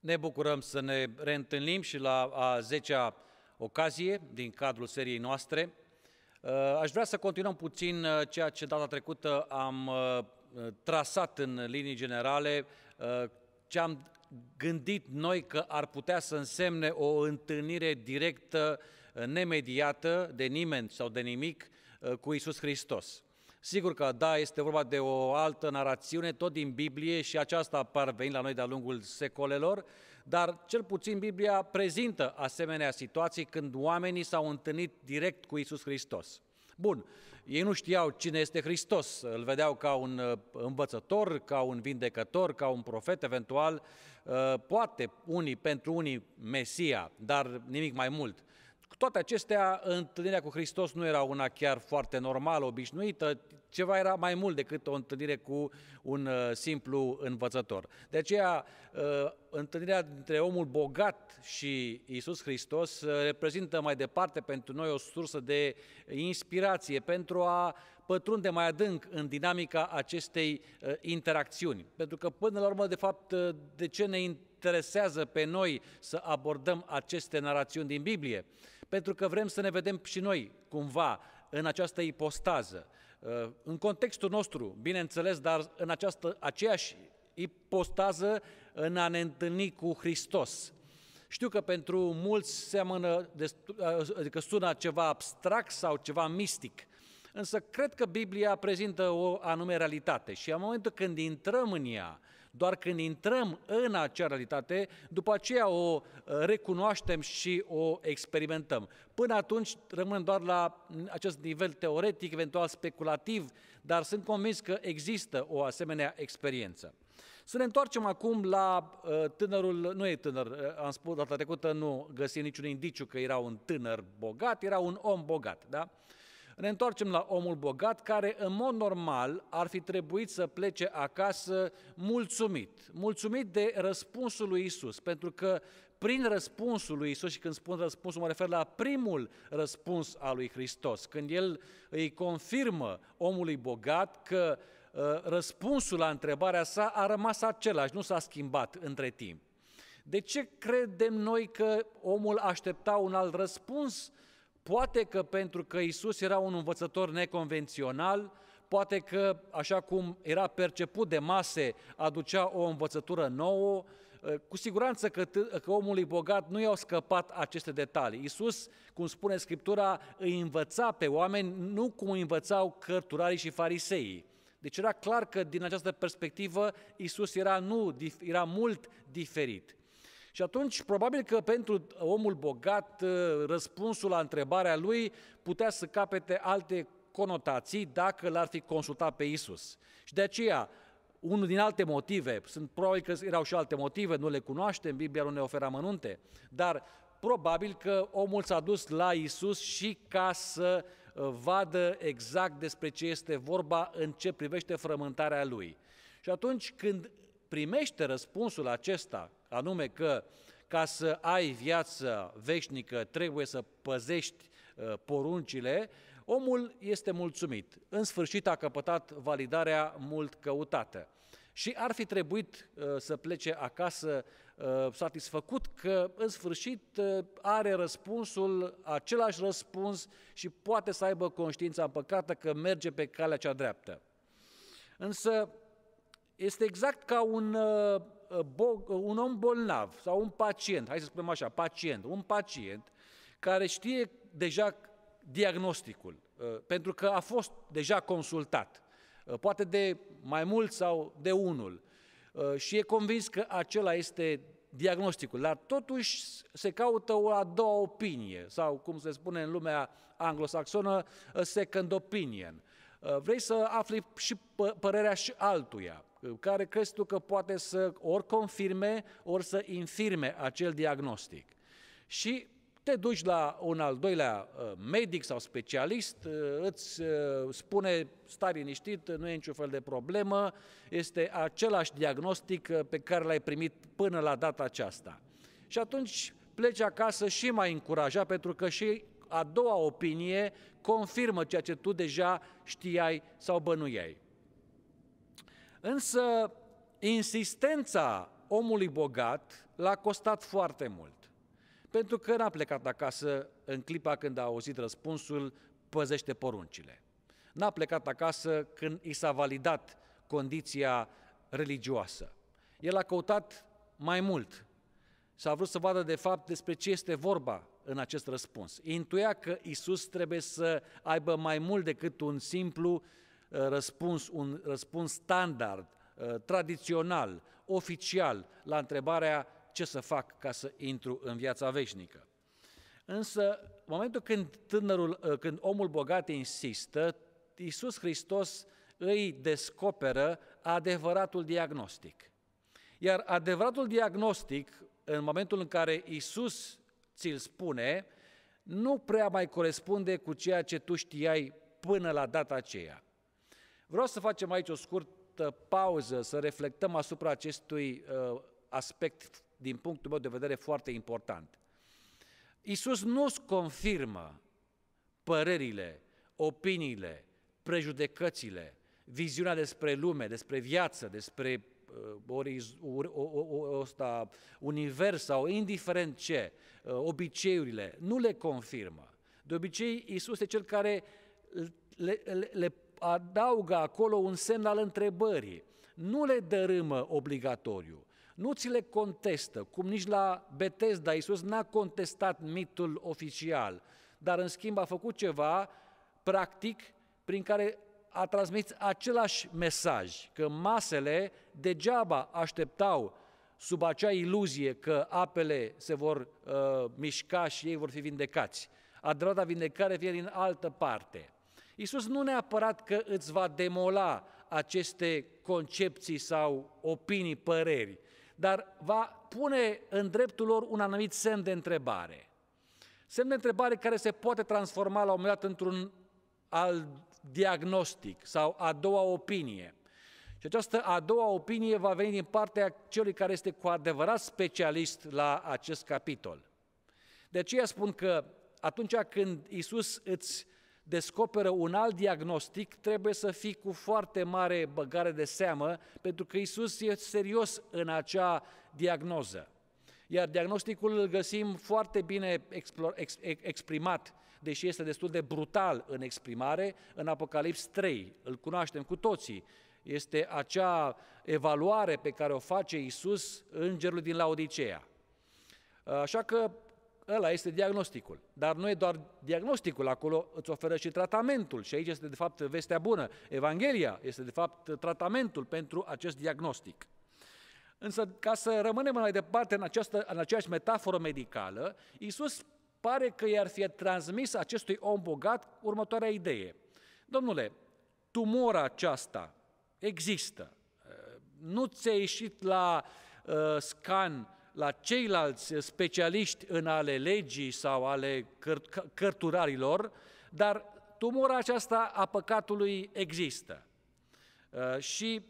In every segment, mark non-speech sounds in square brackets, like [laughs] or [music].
Ne bucurăm să ne reîntâlnim și la a 10-a ocazie din cadrul seriei noastre. Uh, aș vrea să continuăm puțin uh, ceea ce data trecută am uh, trasat în linii generale, ce am gândit noi că ar putea să însemne o întâlnire directă, nemediată, de nimeni sau de nimic, cu Isus Hristos. Sigur că da, este vorba de o altă narațiune, tot din Biblie și aceasta apar venind la noi de-a lungul secolelor, dar cel puțin Biblia prezintă asemenea situații când oamenii s-au întâlnit direct cu Isus Hristos. Bun, ei nu știau cine este Hristos, îl vedeau ca un uh, învățător, ca un vindecător, ca un profet eventual, uh, poate unii pentru unii Mesia, dar nimic mai mult cu toate acestea, întâlnirea cu Hristos nu era una chiar foarte normală, obișnuită, ceva era mai mult decât o întâlnire cu un uh, simplu învățător. De aceea, uh, întâlnirea dintre omul bogat și Isus Hristos uh, reprezintă mai departe pentru noi o sursă de inspirație pentru a pătrunde mai adânc în dinamica acestei interacțiuni. Pentru că, până la urmă, de fapt, de ce ne interesează pe noi să abordăm aceste narațiuni din Biblie? pentru că vrem să ne vedem și noi cumva în această ipostază, uh, în contextul nostru, bineînțeles, dar în această aceeași ipostază în a ne întâlni cu Hristos. Știu că pentru mulți seamănă, uh, adică sună ceva abstract sau ceva mistic, însă cred că Biblia prezintă o anume realitate și în momentul când intrăm în ea, doar când intrăm în acea realitate, după aceea o uh, recunoaștem și o experimentăm. Până atunci rămânem doar la acest nivel teoretic, eventual speculativ, dar sunt convins că există o asemenea experiență. Să ne întoarcem acum la uh, tânărul, nu e tânăr, uh, am spus data trecută, nu găsim niciun indiciu că era un tânăr bogat, era un om bogat, da? Uh, ne întoarcem la omul bogat care în mod normal ar fi trebuit să plece acasă mulțumit, mulțumit de răspunsul lui Isus, pentru că prin răspunsul lui Isus și când spun răspunsul mă refer la primul răspuns al lui Hristos, când el îi confirmă omului bogat că uh, răspunsul la întrebarea sa a rămas același, nu s-a schimbat între timp. De ce credem noi că omul aștepta un alt răspuns Poate că pentru că Isus era un învățător neconvențional, poate că, așa cum era perceput de mase, aducea o învățătură nouă, ă, cu siguranță că, că omului bogat nu i-au scăpat aceste detalii. Isus, cum spune Scriptura, îi învăța pe oameni nu cum îi învățau cărturarii și fariseii. Deci era clar că din această perspectivă Isus era, nu, era mult diferit. Și atunci, probabil că pentru omul bogat, ă, răspunsul la întrebarea lui putea să capete alte conotații dacă l-ar fi consultat pe Isus. Și de aceea, unul din alte motive, sunt probabil că erau și alte motive, nu le cunoaștem, Biblia nu ne oferă amănunte, dar probabil că omul s-a dus la Isus și ca să ă, vadă exact despre ce este vorba în ce privește frământarea lui. Și atunci când primește răspunsul acesta, anume că ca să ai viață veșnică trebuie să păzești ă, poruncile, omul este mulțumit. În sfârșit a căpătat validarea mult căutată. Și ar fi trebuit ă, să plece acasă ă, satisfăcut că în sfârșit are răspunsul, același răspuns și poate să aibă conștiința păcată că merge pe calea cea dreaptă. Însă este exact ca un Uh, uh, un om bolnav sau un pacient, hai să spunem așa, pacient, un pacient care știe deja diagnosticul, uh, pentru că a fost deja consultat, poate de mai mult sau de unul, și e convins că acela este diagnosticul, dar totuși se caută o a doua opinie, sau cum se spune în lumea anglosaxonă, second opinion. Vrei să afli și părerea și altuia care crezi tu că poate să ori confirme, ori să infirme acel diagnostic. Și te duci la un al doilea uh, medic sau specialist, uh, îți uh, spune, stai liniștit, nu e niciun fel de problemă, este același diagnostic pe care l-ai primit până la data aceasta. Și atunci pleci acasă și mai încurajat, pentru că și a doua opinie confirmă ceea ce tu deja știai sau bănuiai. Însă insistența omului bogat l-a costat foarte mult. Pentru că n-a plecat acasă în clipa când a auzit răspunsul păzește poruncile. N-a plecat acasă când i s-a validat condiția religioasă. El a căutat mai mult. S-a vrut să vadă de fapt despre ce este vorba în acest răspuns. Intuia că Isus trebuie să aibă mai mult decât un simplu Uh, răspuns, un răspuns standard, uh, tradițional, oficial la întrebarea ce să fac ca să intru în viața veșnică. Însă, în momentul când tânărul, uh, când omul bogat insistă, Iisus Hristos îi descoperă adevăratul diagnostic. Iar adevăratul diagnostic, în momentul în care Iisus ți-l spune, nu prea mai corespunde cu ceea ce tu știai până la data aceea. Vreau să facem aici o scurtă pauză, să reflectăm asupra acestui uh, aspect, din punctul meu de vedere, foarte important. Iisus nu-ți confirmă părerile, opiniile, prejudecățile, viziunea despre lume, despre viață, despre uh, ori, or, or, or, univers sau indiferent ce, uh, obiceiurile, nu le confirmă. De obicei, Isus este cel care le, le, le adaugă acolo un semn al întrebării. Nu le dărâmă obligatoriu, nu ți le contestă, cum nici la Betesda Iisus n-a contestat mitul oficial, dar în schimb a făcut ceva practic prin care a transmis același mesaj, că masele degeaba așteptau sub acea iluzie că apele se vor uh, mișca și ei vor fi vindecați. A vindecare vine din altă parte. Iisus nu neapărat că îți va demola aceste concepții sau opinii, păreri, dar va pune în dreptul lor un anumit semn de întrebare. Semn de întrebare care se poate transforma la un moment dat într-un al diagnostic sau a doua opinie. Și această a doua opinie va veni din partea celui care este cu adevărat specialist la acest capitol. De aceea spun că atunci când Isus îți descoperă un alt diagnostic, trebuie să fii cu foarte mare băgare de seamă, pentru că Isus e serios în acea diagnoză. Iar diagnosticul îl găsim foarte bine exprimat, deși este destul de brutal în exprimare, în Apocalips 3, îl cunoaștem cu toții. Este acea evaluare pe care o face Isus îngerul din Laodicea. Așa că Ăla este diagnosticul. Dar nu e doar diagnosticul, acolo îți oferă și tratamentul. Și aici este de fapt vestea bună. Evanghelia este de fapt tratamentul pentru acest diagnostic. Însă, ca să rămânem mai departe în, această, în aceeași metaforă medicală, Iisus pare că i-ar fi transmis acestui om bogat următoarea idee. Domnule, tumora aceasta există. Nu ți-a ieșit la uh, scan la ceilalți specialiști în ale legii sau ale căr- cărturarilor, dar tumora aceasta a păcatului există uh, și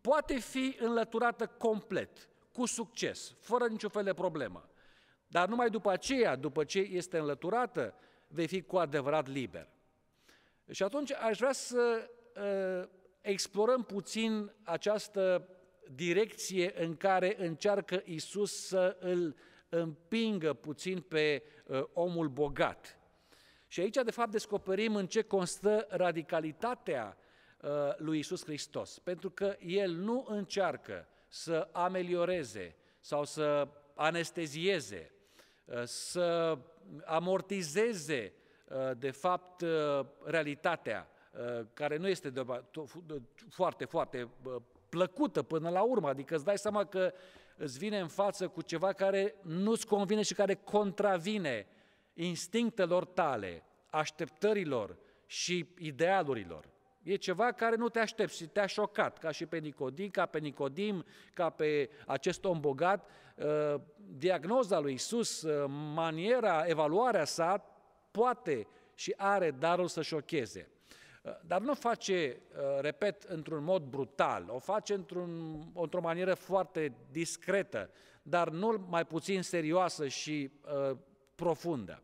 poate fi înlăturată complet, cu succes, fără niciun fel de problemă. Dar numai după aceea, după ce este înlăturată, vei fi cu adevărat liber. Și atunci aș vrea să uh, explorăm puțin această direcție în care încearcă Isus să îl împingă puțin pe uh, omul bogat. Și aici, de fapt, descoperim în ce constă radicalitatea uh, lui Isus Hristos, pentru că el nu încearcă să amelioreze sau să anestezieze, uh, să amortizeze, de fapt, realitatea care nu este de, foarte, foarte plăcută până la urmă, adică îți dai seama că îți vine în față cu ceva care nu-ți convine și care contravine instinctelor tale, așteptărilor și idealurilor. E ceva care nu te aștepți și te-a șocat, ca și pe Nicodim, ca pe Nicodim, ca pe acest om bogat. Uh, diagnoza lui Isus, uh, maniera, evaluarea sa, poate și are darul să șocheze. Uh, dar nu face, uh, repet, într-un mod brutal, o face într-un, într-o manieră foarte discretă, dar nu mai puțin serioasă și uh, profundă.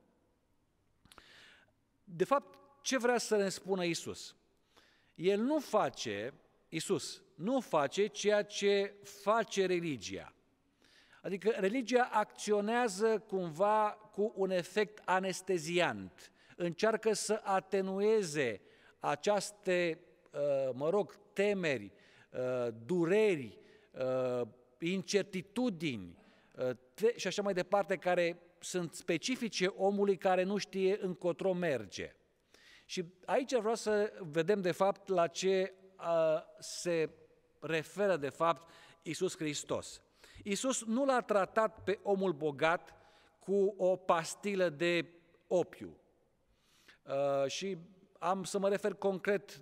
De fapt, ce vrea să ne spună Isus? El nu face, Isus, nu face ceea ce face religia. Adică religia acționează cumva cu un efect anesteziant, încearcă să atenueze uh, aceste, uh, mă rog, temeri, uh, dureri, uh, incertitudini și așa mai departe, care sunt specifice omului care nu știe încotro merge. Și aici vreau să vedem, de fapt, la ce se referă, de fapt, Isus Hristos. Isus nu l-a tratat pe omul bogat cu o pastilă de opiu. Uh, și am să mă refer concret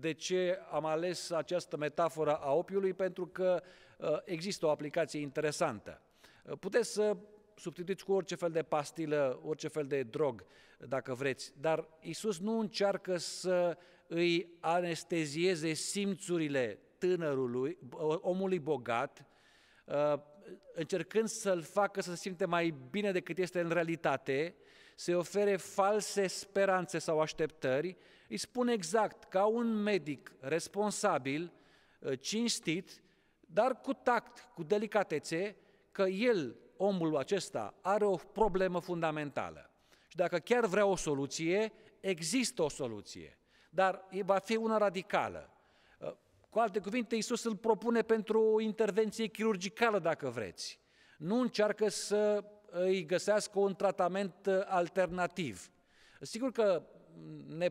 de ce am ales această metaforă a opiului, pentru că uh, există o aplicație interesantă. Uh, puteți să substituiți cu orice fel de pastilă, orice fel de drog, dacă vreți, dar Isus nu încearcă să îi anestezieze simțurile tânărului, omului bogat, uh, încercând să-l facă să se simte mai bine decât este în realitate, se ofere false speranțe sau așteptări, îi spun exact ca un medic responsabil, ă, cinstit, dar cu tact, cu delicatețe, că el, omul acesta, are o problemă fundamentală. Și dacă chiar vrea o soluție, există o soluție, dar va fi una radicală. Ă, cu alte cuvinte, Iisus îl propune pentru o intervenție chirurgicală, dacă vreți. Nu încearcă să îi găsească un tratament uh, alternativ. Sigur că mm, ne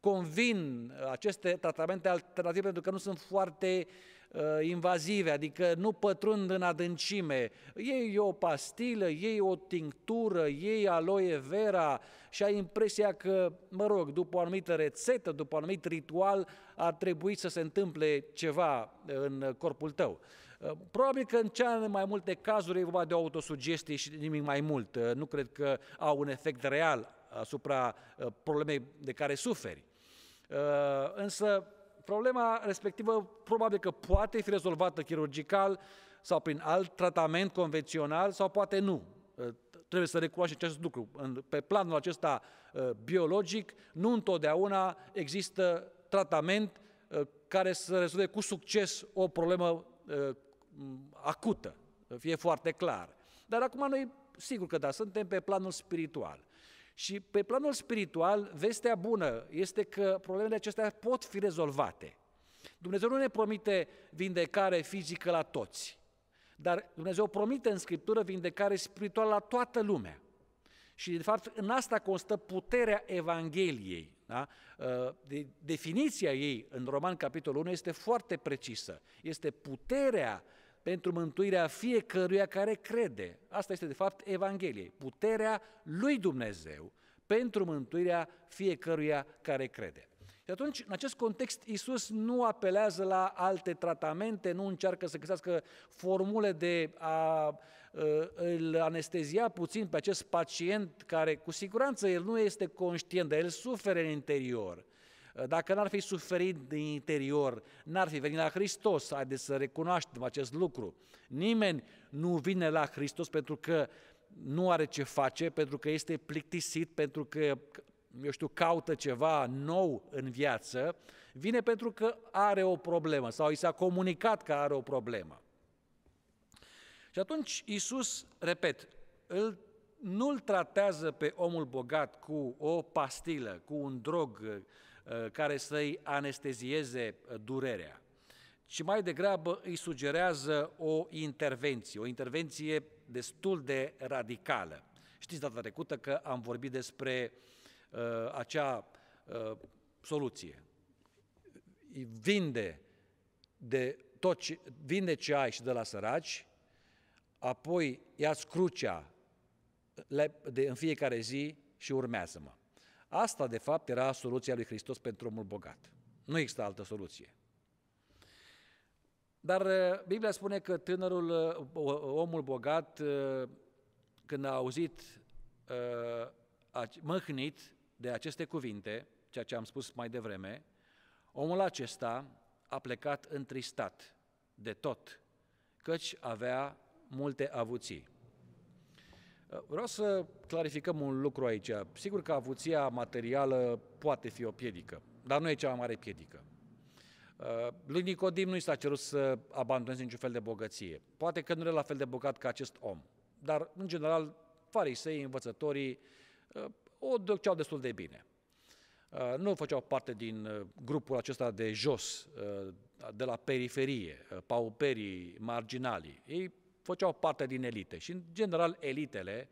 convin aceste tratamente alternative pentru că nu sunt foarte uh, invazive, adică nu pătrund în adâncime. Ei o pastilă, ei o tinctură, ei aloe vera și ai impresia că, mă rog, după o anumită rețetă, după un anumit ritual, ar trebui să se întâmple ceva uh, în corpul tău. Uh, probabil că în cele mai multe cazuri e vorba de o autosugestie și nimic mai mult. Uh, nu cred că au un efect real asupra uh, problemei de care suferi. Însă problema respectivă probabil că poate fi rezolvată chirurgical sau prin alt tratament convențional sau poate nu. Trebuie să recunoaștem acest lucru. Pe planul acesta biologic, nu întotdeauna există tratament care să rezolve cu succes o problemă acută, fie foarte clar. Dar acum noi, sigur că da, suntem pe planul spiritual. Și pe planul spiritual, vestea bună este că problemele acestea pot fi rezolvate. Dumnezeu nu ne promite vindecare fizică la toți, dar Dumnezeu promite în Scriptură vindecare spirituală la toată lumea. Și, de fapt, în asta constă puterea Evangheliei. Da? Uh, de, definiția ei în Roman, capitolul 1, este foarte precisă. Este puterea uh, pentru mântuirea fiecăruia care crede. Asta este, de fapt, Evanghelie. Puterea lui Dumnezeu pentru mântuirea fiecăruia care crede. Și atunci, în acest context, Isus nu apelează la alte tratamente, nu încearcă să găsească formule de a ă, îl anestezia puțin pe acest pacient care, cu siguranță, el nu este conștient, dar el suferă în interior. Eh, dacă n-ar fi suferit din interior, n-ar fi venit la Hristos, haideți să recunoaștem acest lucru. Nimeni nu vine la Hristos pentru că nu are ce face, pentru că este plictisit, pentru că, eu știu, caută ceva nou în viață, vine pentru că are o problemă sau i s-a comunicat că are o problemă. Și atunci Iisus, repet, îl nu-l tratează pe omul bogat cu o pastilă, cu un drog, Uh, care să-i anestezieze uh, durerea, ci mai degrabă îi sugerează o intervenție, o intervenție destul de radicală. Știți data trecută că am vorbit despre uh, acea uh, soluție. Vinde de tot ce, vinde ce ai și de la săraci, apoi ia crucea uh, de, în fiecare zi și urmează-mă. Asta, de fapt, era soluția lui Hristos pentru omul bogat. Nu există altă soluție. Dar uh, Biblia spune că tânărul, uh, omul bogat, uh, când a auzit mâhnit de aceste cuvinte, ceea ce am spus mai devreme, omul acesta a plecat întristat de tot, căci avea multe avuții. Eh, vreau să clarificăm un lucru aici. Sigur că avuția materială poate fi o piedică, dar nu e cea mai mare piedică. Eh, lui Nicodim nu i s-a cerut să abandoneze niciun fel de bogăție. Poate că nu e la fel de bogat ca acest om, dar, în general, farisei, învățătorii, eh, o duceau destul de bine. Nu făceau parte din grupul acesta de jos, de la periferie, pauperii, marginalii. Ei făceau parte din elite și, în general, elitele,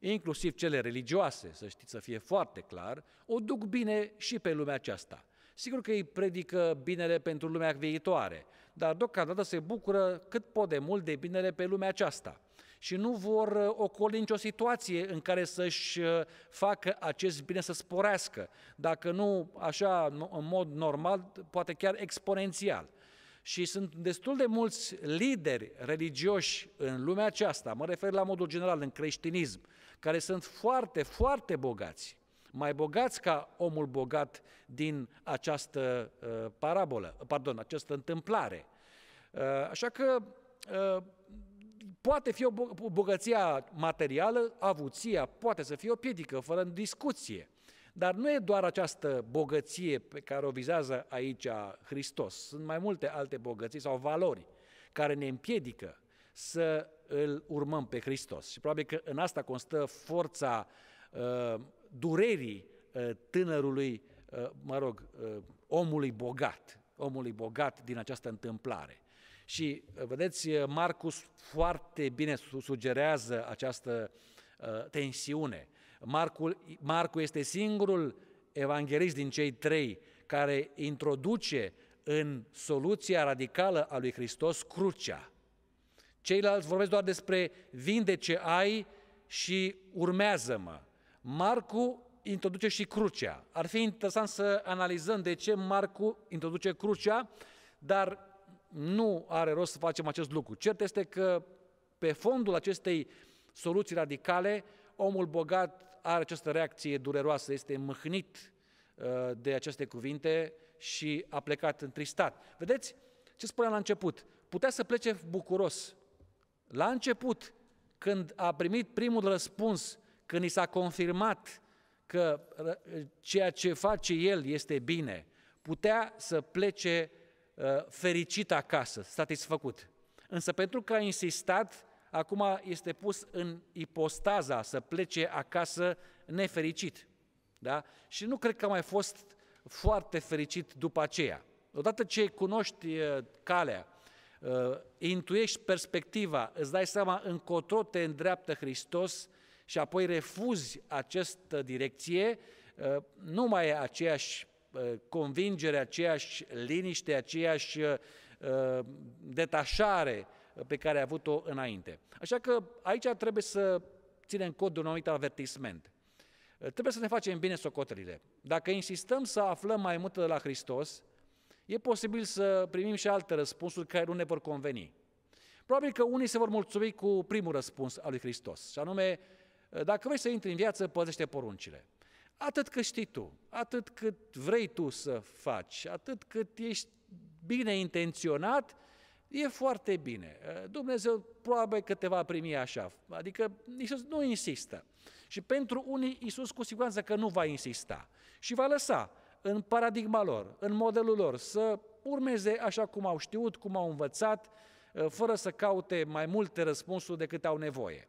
inclusiv cele religioase, să știți să fie foarte clar, o duc bine și pe lumea aceasta. Sigur că îi predică binele pentru lumea viitoare, dar deocamdată se bucură cât pot de mult de binele pe lumea aceasta și nu vor uh, ocoli nicio situație în care să-și uh, facă acest bine să sporească, dacă nu așa în mod normal, poate chiar exponențial și sunt destul de mulți lideri religioși în lumea aceasta, mă refer la modul general în creștinism, care sunt foarte, foarte bogați, mai bogați ca omul bogat din această uh, parabolă, pardon, această întâmplare. Uh, așa că uh, poate fi o bogăția materială, avuția poate să fie o piedică, fără discuție. Dar nu e doar această bogăție pe care o vizează aici Hristos. Sunt mai multe alte bogății sau valori care ne împiedică să îl urmăm pe Hristos. Și probabil că în asta constă forța uh, durerii uh, tânărului, uh, mă rog, uh, omului bogat, omului bogat din această întâmplare. Și, uh, vedeți, uh, Marcus foarte bine sugerează această uh, tensiune. Uh, Marcul, Marcu este singurul evanghelist din cei trei care introduce în soluția radicală a lui Hristos crucea. Ceilalți vorbesc doar despre vinde ce ai și urmează-mă. Marcu introduce și crucea. Ar fi interesant să analizăm de ce Marcu introduce crucea, dar nu are rost să facem acest lucru. Cert este că pe fondul acestei soluții radicale, omul bogat are această reacție dureroasă, este mâhnit uh, de aceste cuvinte și a plecat întristat. Vedeți ce spuneam la început? Putea să plece bucuros. La început, când a primit primul răspuns, când i s-a confirmat că uh, ceea ce face el este bine, putea să plece uh, fericit acasă, satisfăcut. Însă pentru că a insistat, acum este pus în ipostaza să plece acasă nefericit. Da? Și nu cred că a mai fost foarte fericit după aceea. Odată ce cunoști uh, calea, uh, intuiești perspectiva, îți dai seama încotro te îndreaptă Hristos și apoi refuzi această direcție, uh, nu mai e aceeași convingere, aceeași liniște, aceeași detașare pe care a avut-o înainte. Așa că aici trebuie să ținem cont de un anumit avertisment. Trebuie să ne facem bine socotelile. Dacă insistăm să aflăm mai multe de la Hristos, e posibil să primim și alte răspunsuri care nu ne vor conveni. Probabil că unii se vor mulțumi cu primul răspuns al lui Hristos, și anume, dacă vrei să intri în viață, păzește poruncile. Atât cât știi tu, atât cât vrei tu să faci, atât cât ești bine intenționat, E foarte bine. Eh, Dumnezeu probabil că te va primi așa. Adică Iisus nu insistă. Și pentru unii Iisus cu siguranță că nu va insista. Și va lăsa în paradigma lor, în modelul lor, să urmeze așa cum au știut, cum au învățat, eh, fără să caute mai multe răspunsuri decât au nevoie.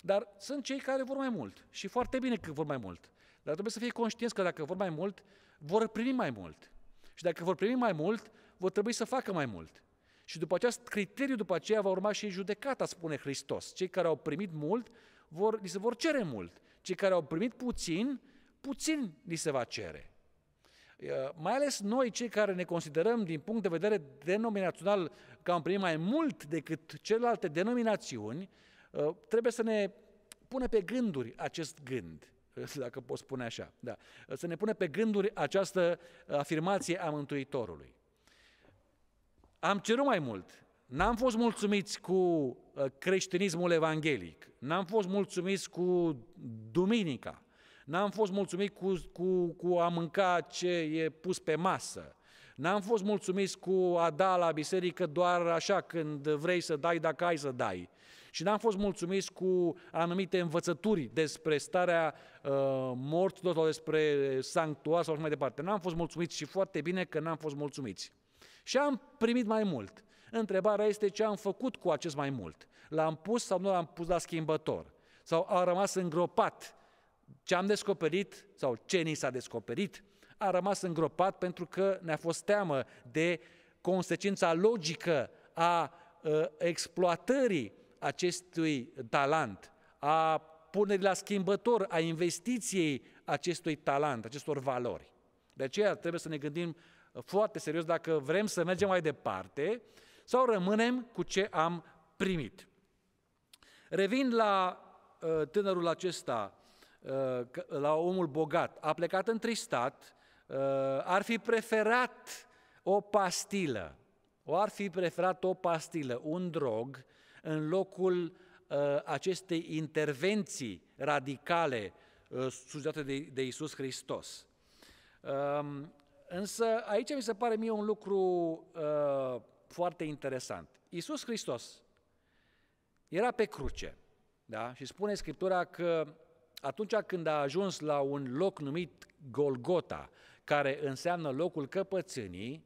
Dar sunt cei care vor mai mult și foarte bine că vor mai mult. Dar trebuie să fie conștienți că dacă vor mai mult, vor primi mai mult. Și dacă vor primi mai mult, vor trebui să facă mai mult. Și după acest criteriu, după aceea va urma și judecata, spune Hristos. Cei care au primit mult, vor, li se vor cere mult. Cei care au primit puțin, puțin li se va cere. Mai ales noi, cei care ne considerăm din punct de vedere denominațional că am primit mai mult decât celelalte denominațiuni, ă, trebuie să ne pune pe gânduri acest gând, [laughs] dacă pot spune așa. Da. Să ne pune pe gânduri această afirmație a Mântuitorului. Am cerut mai mult. N-am fost mulțumiți cu uh, creștinismul evanghelic, n-am fost mulțumiți cu duminica, n-am fost mulțumiți cu, cu, cu a mânca ce e pus pe masă, n-am fost mulțumiți cu a da la biserică doar așa când vrei să dai, dacă ai să dai. Și n-am fost mulțumiți cu anumite învățături despre starea uh, morților sau despre sanctuar sau așa mai departe. N-am fost mulțumiți și foarte bine că n-am fost mulțumiți. Și am primit mai mult. Întrebarea este ce am făcut cu acest mai mult. L-am pus sau nu l-am pus la schimbător? Sau a rămas îngropat? Ce am descoperit sau ce ni s-a descoperit a rămas îngropat pentru că ne-a fost teamă de consecința logică a uh, exploatării acestui talent, a punerii la schimbător, a investiției acestui talent, acestor valori. De aceea trebuie să ne gândim foarte serios dacă vrem să mergem mai departe sau rămânem cu ce am primit. Revin la uh, tânărul acesta, uh, la omul bogat, a plecat întristat, uh, ar fi preferat o pastilă, o ar fi preferat o pastilă, un drog, în locul acestei intervenții radicale sugerate de, Iisus Hristos. Um, Însă aici mi se pare mie un lucru uh, foarte interesant. Iisus Hristos era pe cruce, da? Și spune Scriptura că atunci când a ajuns la un loc numit Golgota, care înseamnă locul căpățânii,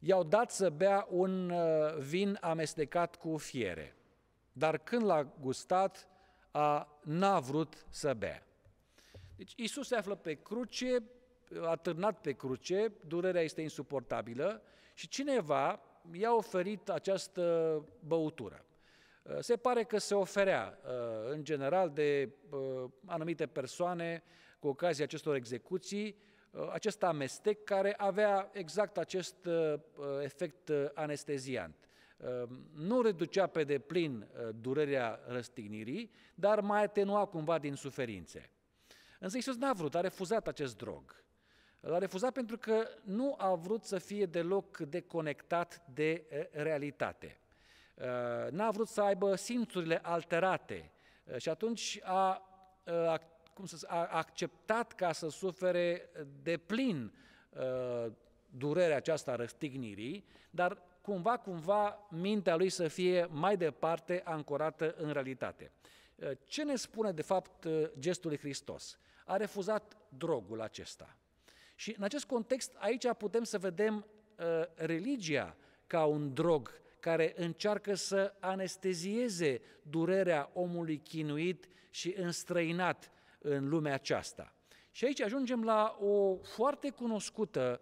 i-au dat să bea un uh, vin amestecat cu fiere. Dar când l-a gustat, a, n-a vrut să bea. Deci Isus se află pe cruce, atârnat pe cruce, durerea este insuportabilă și cineva i-a oferit această băutură. Uh, se pare că se oferea uh, în general de uh, anumite persoane cu ocazia acestor execuții acest amestec care avea exact acest efect anesteziant. Nu reducea pe deplin durerea răstignirii, dar mai atenua cumva din suferințe. Însă Iisus n-a vrut, a refuzat acest drog. L-a refuzat pentru că nu a vrut să fie deloc deconectat de realitate. N-a vrut să aibă simțurile alterate și atunci a, a, cum să, a acceptat ca să sufere de plin durerea aceasta a răstignirii, dar cumva, cumva, mintea lui să fie mai departe ancorată în realitate. Ce ne spune, de fapt, gestul lui Hristos? A refuzat drogul acesta – și în acest context, aici putem să vedem uh, religia ca un drog care încearcă să anestezieze durerea omului chinuit și înstrăinat în lumea aceasta. Și aici ajungem la o foarte cunoscută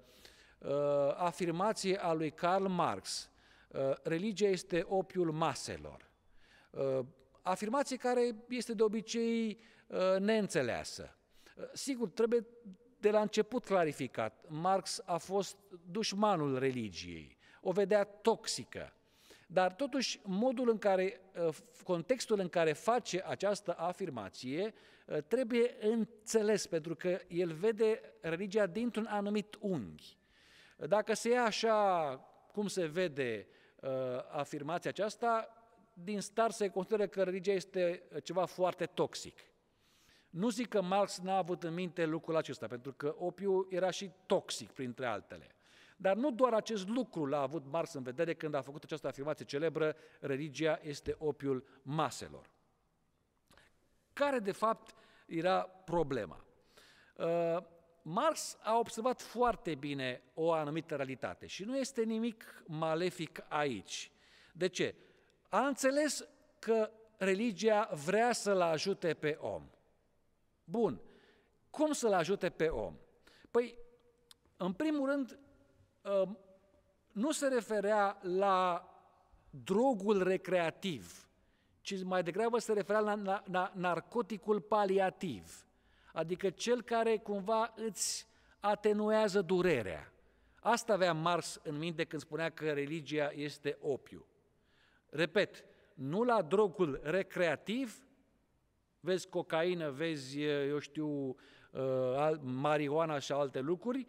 uh, afirmație a lui Karl Marx. Uh, religia este opiul maselor. Uh, afirmație care este de obicei uh, neînțeleasă. Uh, sigur, trebuie de la început clarificat, Marx a fost dușmanul religiei, o vedea toxică, dar totuși modul în care, ă, contextul în care face această afirmație ă, trebuie înțeles, pentru că el vede religia dintr-un anumit unghi. Dacă se ia așa cum se vede ă, afirmația aceasta, din star se consideră că religia este ceva foarte toxic. Nu zic că Marx n-a avut în minte lucrul acesta, pentru că opiul era și toxic, printre altele. Dar nu doar acest lucru l-a avut Marx în vedere când a făcut această afirmație celebră, religia este opiul maselor. Care, de fapt, era problema? Uh, Marx a observat foarte bine o anumită realitate și nu este nimic malefic aici. De ce? A înțeles că religia vrea să-l ajute pe om. Bun, cum să-l ajute pe om? Păi, în primul rând, ă, nu se referea la drogul recreativ, ci mai degrabă se referea la, la, la narcoticul paliativ, adică cel care cumva îți atenuează durerea. Asta avea Mars în minte când spunea că religia este opiu. Repet, nu la drogul recreativ, Vezi cocaină, vezi, eu știu, marihuana și alte lucruri,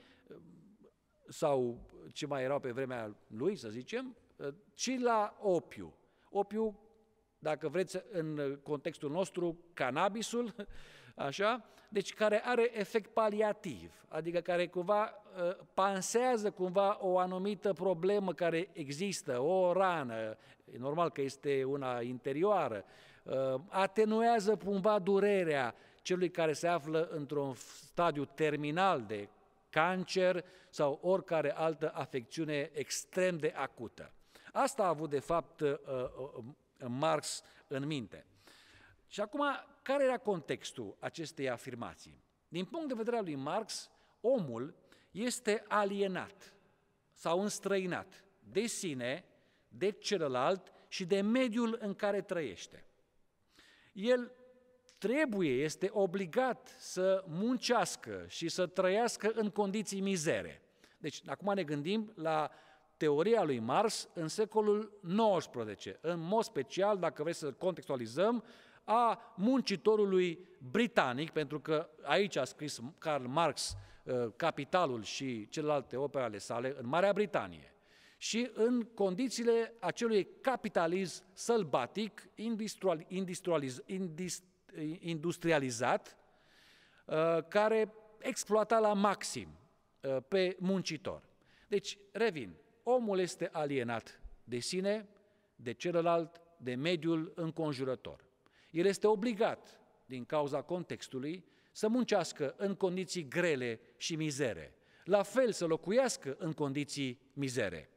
sau ce mai erau pe vremea lui, să zicem, ci la opiu. Opiu, dacă vreți, în contextul nostru, cannabisul, [laughs] așa, deci care are efect paliativ, adică care cumva pansează cumva o anumită problemă care există, o rană, normal că este una interioară, Uh, atenuează cumva durerea celui care se află într-un stadiu terminal de cancer sau oricare altă afecțiune extrem de acută. Asta a avut de fapt uh, uh, Marx în minte. Și acum, care era contextul acestei afirmații? Din punct de vedere al lui Marx, omul este alienat sau înstrăinat de sine, de celălalt și de mediul în care trăiește el trebuie, este obligat să muncească și să trăiască în condiții mizere. Deci, acum ne gândim la teoria lui Marx în secolul XIX, în mod special, dacă vreți să contextualizăm, a muncitorului britanic, pentru că aici a scris Karl Marx uh, Capitalul și celelalte opere ale sale în Marea Britanie și în condițiile acelui capitalism sălbatic, industrializat, uh, care exploata la maxim uh, pe muncitor. Deci, revin, omul este alienat de sine, de celălalt, de mediul înconjurător. El este obligat, din cauza contextului, să muncească în condiții grele și mizere, la fel să locuiască în condiții mizere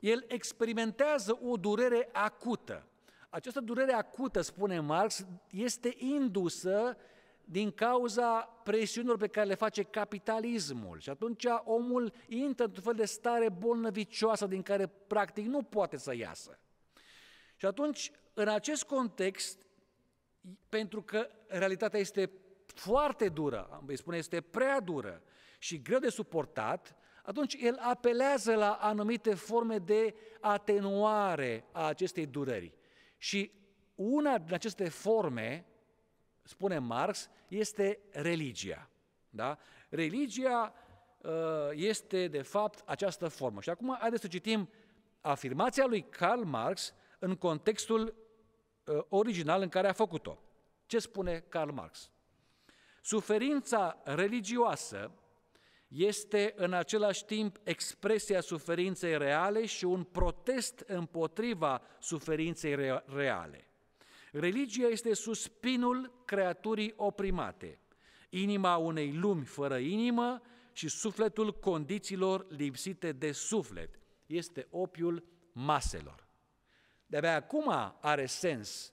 el experimentează o durere acută. Această durere acută, spune Marx, este indusă din cauza presiunilor pe care le face capitalismul. Și atunci omul intră într-un fel de stare bolnăvicioasă din care practic nu poate să iasă. Și atunci, în acest context, pentru că realitatea este foarte dură, îi spune este prea dură și greu de suportat, atunci el apelează la anumite forme de atenuare a acestei dureri. Și una din aceste forme, spune Marx, este religia. Da? Religia uh, este, de fapt, această formă. Și acum haideți să citim afirmația lui Karl Marx în contextul uh, original în care a făcut-o. Ce spune Karl Marx? Suferința religioasă este în același timp expresia suferinței reale și un protest împotriva suferinței reale. Religia este suspinul creaturii oprimate, inima unei lumi fără inimă și sufletul condițiilor lipsite de suflet. Este opiul maselor. De-abia acum are sens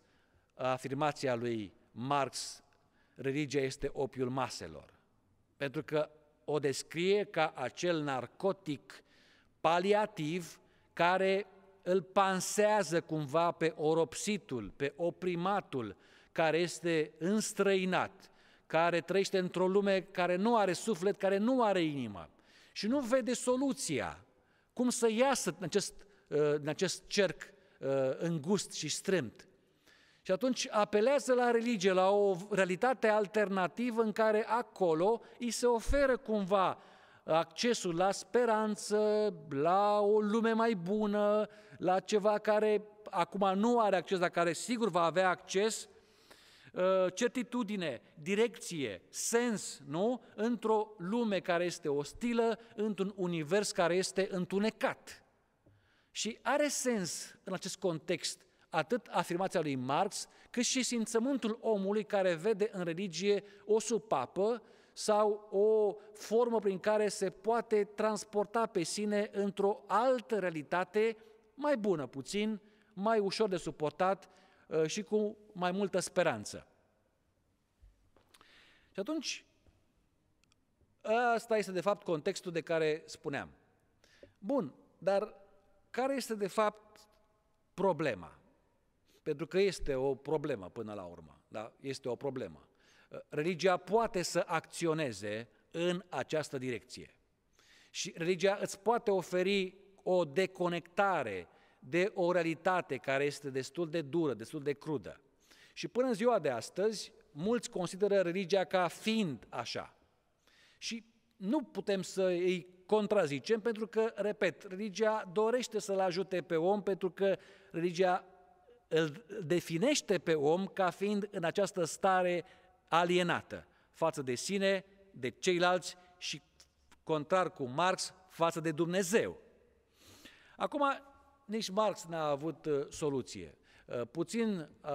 afirmația lui Marx, religia este opiul maselor. Pentru că o descrie ca acel narcotic paliativ care îl pansează cumva pe oropsitul, pe oprimatul care este înstrăinat, care trăiește într-o lume care nu are suflet, care nu are inimă și nu vede soluția, cum să iasă în acest, uh, în acest cerc uh, îngust și strâmt. Și atunci apelează la religie, la o realitate alternativă în care acolo îi se oferă cumva accesul la speranță, la o lume mai bună, la ceva care acum nu are acces, dar care sigur va avea acces, uh, certitudine, direcție, sens, nu? Într-o lume care este ostilă, într-un univers care este întunecat. Și are sens în acest context atât afirmația lui Marx, cât și simțământul omului care vede în religie o supapă sau o formă prin care se poate transporta pe sine într-o altă realitate, mai bună puțin, mai ușor de suportat uh, și cu mai multă speranță. Și atunci, asta este de fapt contextul de care spuneam. Bun, dar care este de fapt problema? Pentru că este o problemă până la urmă. Da? Este o problemă. Uh, religia poate să acționeze în această direcție. Și religia îți poate oferi o deconectare de o realitate care este destul de dură, destul de crudă. Și până în ziua de astăzi, mulți consideră religia ca fiind așa. Și nu putem să îi contrazicem pentru că, repet, religia dorește să-l ajute pe om pentru că religia îl definește pe om ca fiind în această stare alienată față de sine, de ceilalți și, contrar cu Marx, față de Dumnezeu. Acum, nici Marx n-a avut uh, soluție. Uh, puțin uh,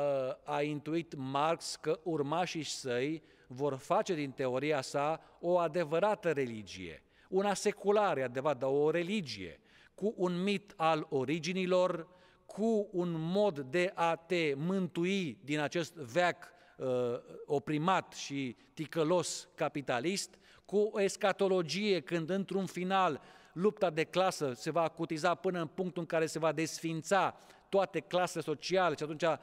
a intuit Marx că urmașii săi vor face din teoria sa o adevărată religie, una seculară, adevărat, dar o religie, cu un mit al originilor, cu un mod de a te mântui din acest veac uh, oprimat și ticălos capitalist, cu o escatologie când într-un final lupta de clasă se va acutiza până în punctul în care se va desfința toate clasele sociale și atunci uh,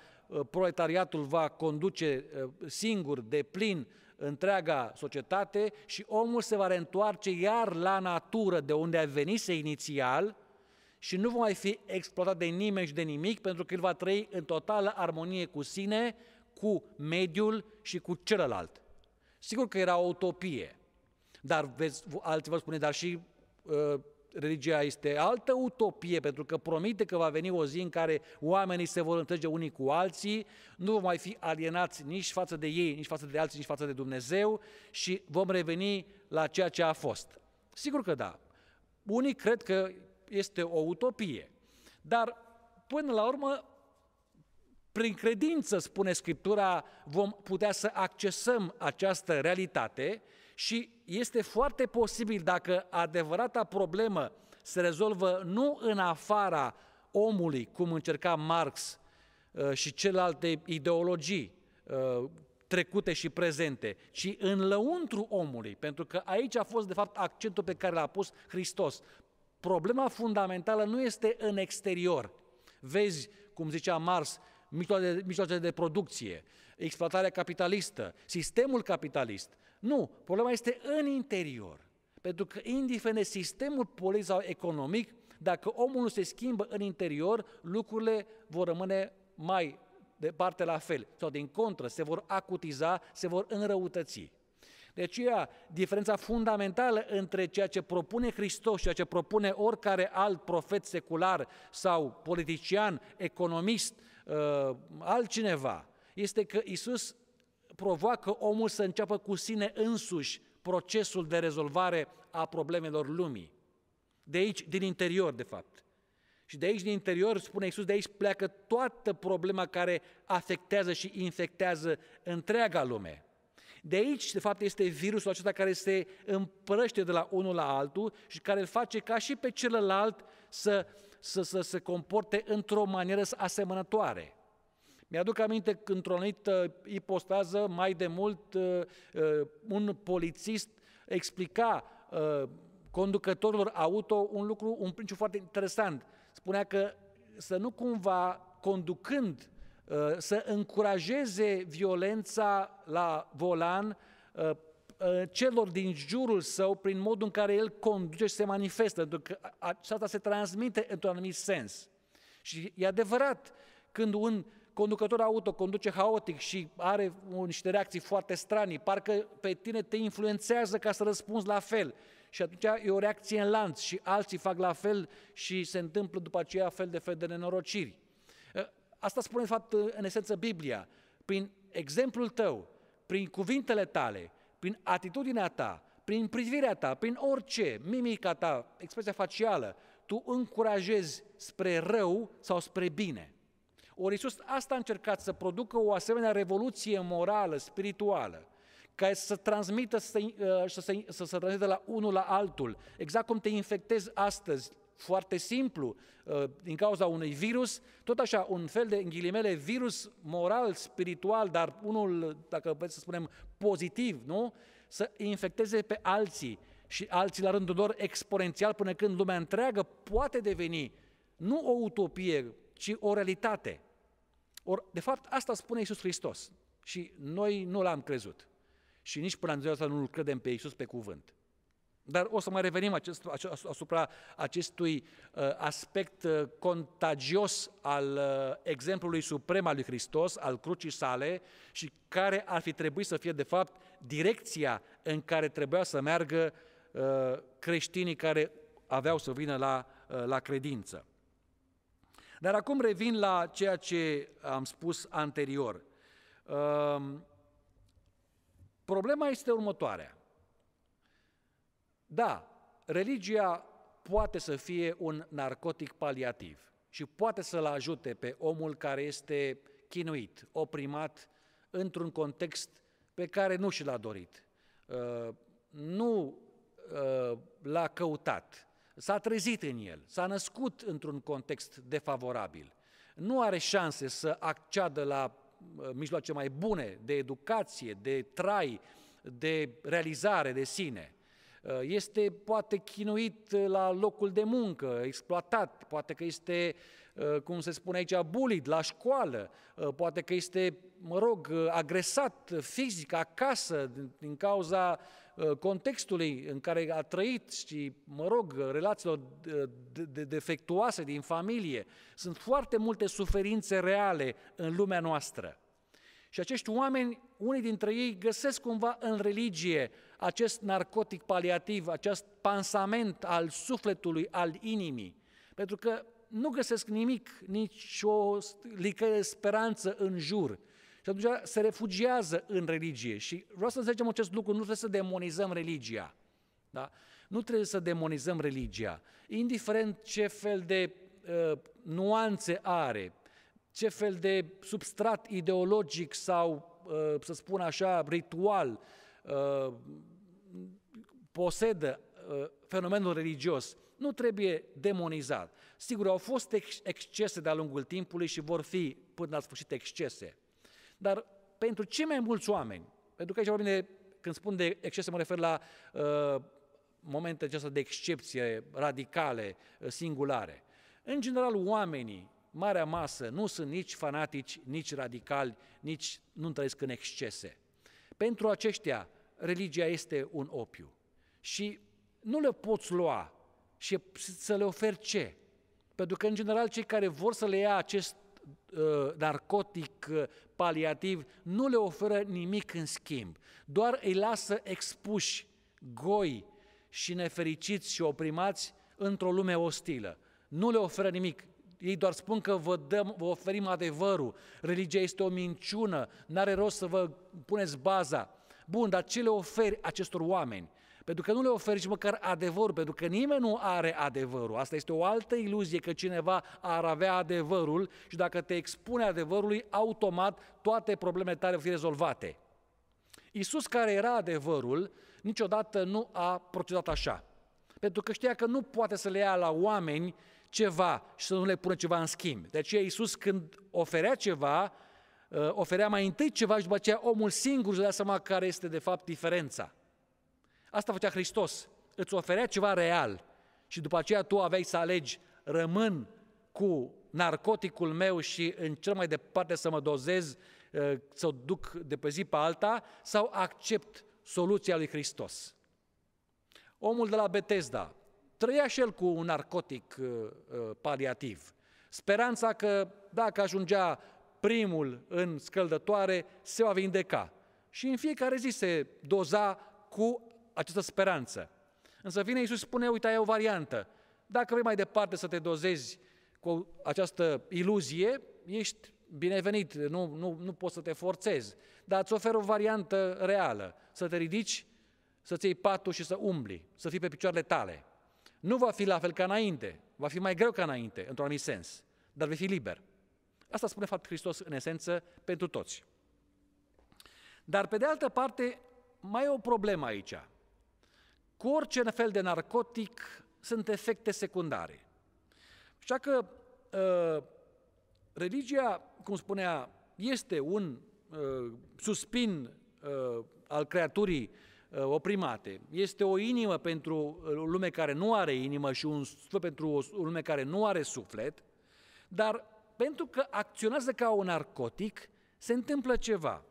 proletariatul va conduce uh, singur, de plin, întreaga societate și omul se va reîntoarce iar la natură de unde a venit se inițial, și nu va mai fi exploatat de nimeni și de nimic, pentru că el va trăi în totală armonie cu sine, cu mediul și cu celălalt. Sigur că era o utopie, dar veți, alții vă spune, dar și uh, religia este altă utopie, pentru că promite că va veni o zi în care oamenii se vor întrege unii cu alții, nu vom mai fi alienați nici față de ei, nici față de alții, nici față de Dumnezeu și vom reveni la ceea ce a fost. Sigur că da. Unii cred că este o utopie. Dar, până la urmă, prin credință, spune Scriptura, vom putea să accesăm această realitate și este foarte posibil dacă adevărata problemă se rezolvă nu în afara omului, cum încerca Marx uh, și celelalte ideologii uh, trecute și prezente, ci în lăuntru omului, pentru că aici a fost de fapt accentul pe care l-a pus Hristos. Problema fundamentală nu este în exterior. Vezi, cum zicea Mars, mijloace de producție, exploatarea capitalistă, sistemul capitalist. Nu, problema este în interior. Pentru că, indiferent de sistemul politic sau economic, dacă omul nu se schimbă în interior, lucrurile vor rămâne mai departe la fel. Sau, din contră, se vor acutiza, se vor înrăutăți. De deci aceea, diferența fundamentală între ceea ce propune Hristos și ceea ce propune oricare alt profet secular sau politician, economist, uh, altcineva, este că Isus provoacă omul să înceapă cu sine însuși procesul de rezolvare a problemelor lumii. De aici, din interior, de fapt. Și de aici, din interior, spune Iisus, de aici pleacă toată problema care afectează și infectează întreaga lume. De aici, de fapt, este virusul acesta care se împrăște de la unul la altul și care îl face ca și pe celălalt să, să, să se comporte într-o manieră asemănătoare. Mi-aduc aminte că într-o anumită ipostază, mai de mult, uh, uh, un polițist explica uh, conducătorilor auto un lucru, un principiu foarte interesant. Spunea că să nu cumva, conducând Uh, să încurajeze violența la volan uh, uh, celor din jurul său prin modul în care el conduce și se manifestă, pentru că aceasta se transmite într-un anumit sens. Și e adevărat, când un conducător auto conduce haotic și are niște reacții foarte stranii, parcă pe tine te influențează ca să răspunzi la fel. Și atunci e o reacție în lanț și alții fac la fel și se întâmplă după aceea fel de fel de nenorociri. Asta spune, de fapt, în esență Biblia. Prin exemplul tău, prin cuvintele tale, prin atitudinea ta, prin privirea ta, prin orice, mimica ta, expresia facială, tu încurajezi spre rău sau spre bine. Ori Iisus asta a încercat să producă o asemenea revoluție morală, spirituală, care să transmită, să, uh, să, să, să să transmită la unul la altul, exact cum te infectezi astăzi foarte simplu, uh, din cauza unui virus, tot așa, un fel de, în ghilimele, virus moral, spiritual, dar unul, dacă vreți să spunem, pozitiv, nu? Să infecteze pe alții și alții la rândul lor exponențial până când lumea întreagă poate deveni nu o utopie, ci o realitate. Or, de fapt, asta spune Iisus Hristos și noi nu l-am crezut. Și nici până în ziua asta nu-L credem pe Iisus pe cuvânt. Dar o să mai revenim acest, asupra acestui uh, aspect uh, contagios al uh, exemplului suprem al lui Hristos, al crucii sale și care ar fi trebuit să fie, de fapt, direcția în care trebuia să meargă creștinii care aveau să vină la, la credință. Dar acum revin la ceea ce am spus anterior. Um, problema este următoarea. Da, religia poate să fie un narcotic paliativ și poate să-l ajute pe omul care este chinuit, oprimat, într-un context pe care nu și l-a dorit, uh, nu uh, l-a căutat, s-a trezit în el, s-a născut într-un context defavorabil, nu are șanse să acceadă la uh, mijloace mai bune de educație, de trai, de realizare de sine – Eh, este poate chinuit eh, la locul de muncă, exploatat, poate că este, eh, cum se spune aici, bulit la școală, poate că este, mă rog, agresat fizic acasă din cauza contextului în care a trăit și, mă rog, relațiilor defectuoase din familie. Sunt foarte multe suferințe reale în lumea noastră. Și acești oameni, unii dintre ei găsesc cumva în religie acest narcotic paliativ, acest pansament al sufletului, al inimii. Pentru că nu găsesc nimic, nici o lică speranță în jur. Și atunci se refugiază în religie. Și vreau să înțelegem acest lucru, nu trebuie să demonizăm religia. Da? Nu trebuie să demonizăm religia. Indiferent ce fel de uh, nuanțe are, ce fel de substrat ideologic sau, uh, să spun așa, ritual uh, posedă uh, fenomenul religios nu trebuie demonizat. Sigur, au fost ex- excese de-a lungul timpului și vor fi până la sfârșit excese. Dar pentru cei mai mulți oameni, pentru că aici vorbim de, când spun de excese, mă refer la uh, momente acestea de excepție radicale, singulare. În general, oamenii marea masă nu sunt nici fanatici, nici radicali, nici nu trăiesc în excese. Pentru aceștia, religia este un opiu. Și nu le poți lua și să le oferi ce? Pentru că, în general, cei care vor să le ia acest uh, narcotic uh, paliativ nu le oferă nimic în schimb, doar îi lasă expuși, goi și nefericiți și oprimați într-o lume ostilă. Nu le oferă nimic, ei doar spun că vă, dăm, vă oferim adevărul. Religia este o minciună, n-are rost să vă puneți baza. Bun, dar ce le oferi acestor oameni? Pentru că nu le oferi și măcar adevărul, pentru că nimeni nu are adevărul. Asta este o altă iluzie că cineva ar avea adevărul și dacă te expune adevărului, automat toate problemele tale vor fi rezolvate. Iisus care era adevărul, niciodată nu a procedat așa. Pentru că știa că nu poate să le ia la oameni ceva și să nu le pună ceva în schimb. De aceea Iisus când oferea ceva, uh, oferea mai întâi ceva și după aceea omul singur își dea seama care este de fapt diferența. Asta făcea Hristos. Îți oferea ceva real și după aceea tu aveai să alegi rămân cu narcoticul meu și în cel mai departe să mă dozez, uh, să o duc de pe zi pe alta sau accept soluția lui Hristos. Omul de la Betesda, trăia și el cu un narcotic uh, uh, paliativ. Speranța că dacă ajungea primul în scăldătoare, se va vindeca. Și în fiecare zi se doza cu această speranță. Însă vine Iisus și spune, uite, ai o variantă. Dacă vrei mai departe să te dozezi cu această iluzie, ești binevenit, nu, nu, nu poți să te forțezi, dar îți ofer o variantă reală, să te ridici, să-ți iei patul și să umbli, să fii pe picioarele tale. Nu va fi la fel ca înainte, va fi mai greu ca înainte, într-un anumit sens, dar vei fi liber. Asta spune fapt Hristos în esență pentru toți. Dar pe de altă parte, mai e o problemă aici. Cu orice fel de narcotic sunt efecte secundare. Așa că ă, religia, cum spunea, este un ă, suspin ă, al creaturii Uh, oprimate. Este o inimă pentru uh, lume care nu are inimă și un suflet pentru o lume care nu are suflet, dar pentru că acționează ca un narcotic, se întâmplă ceva.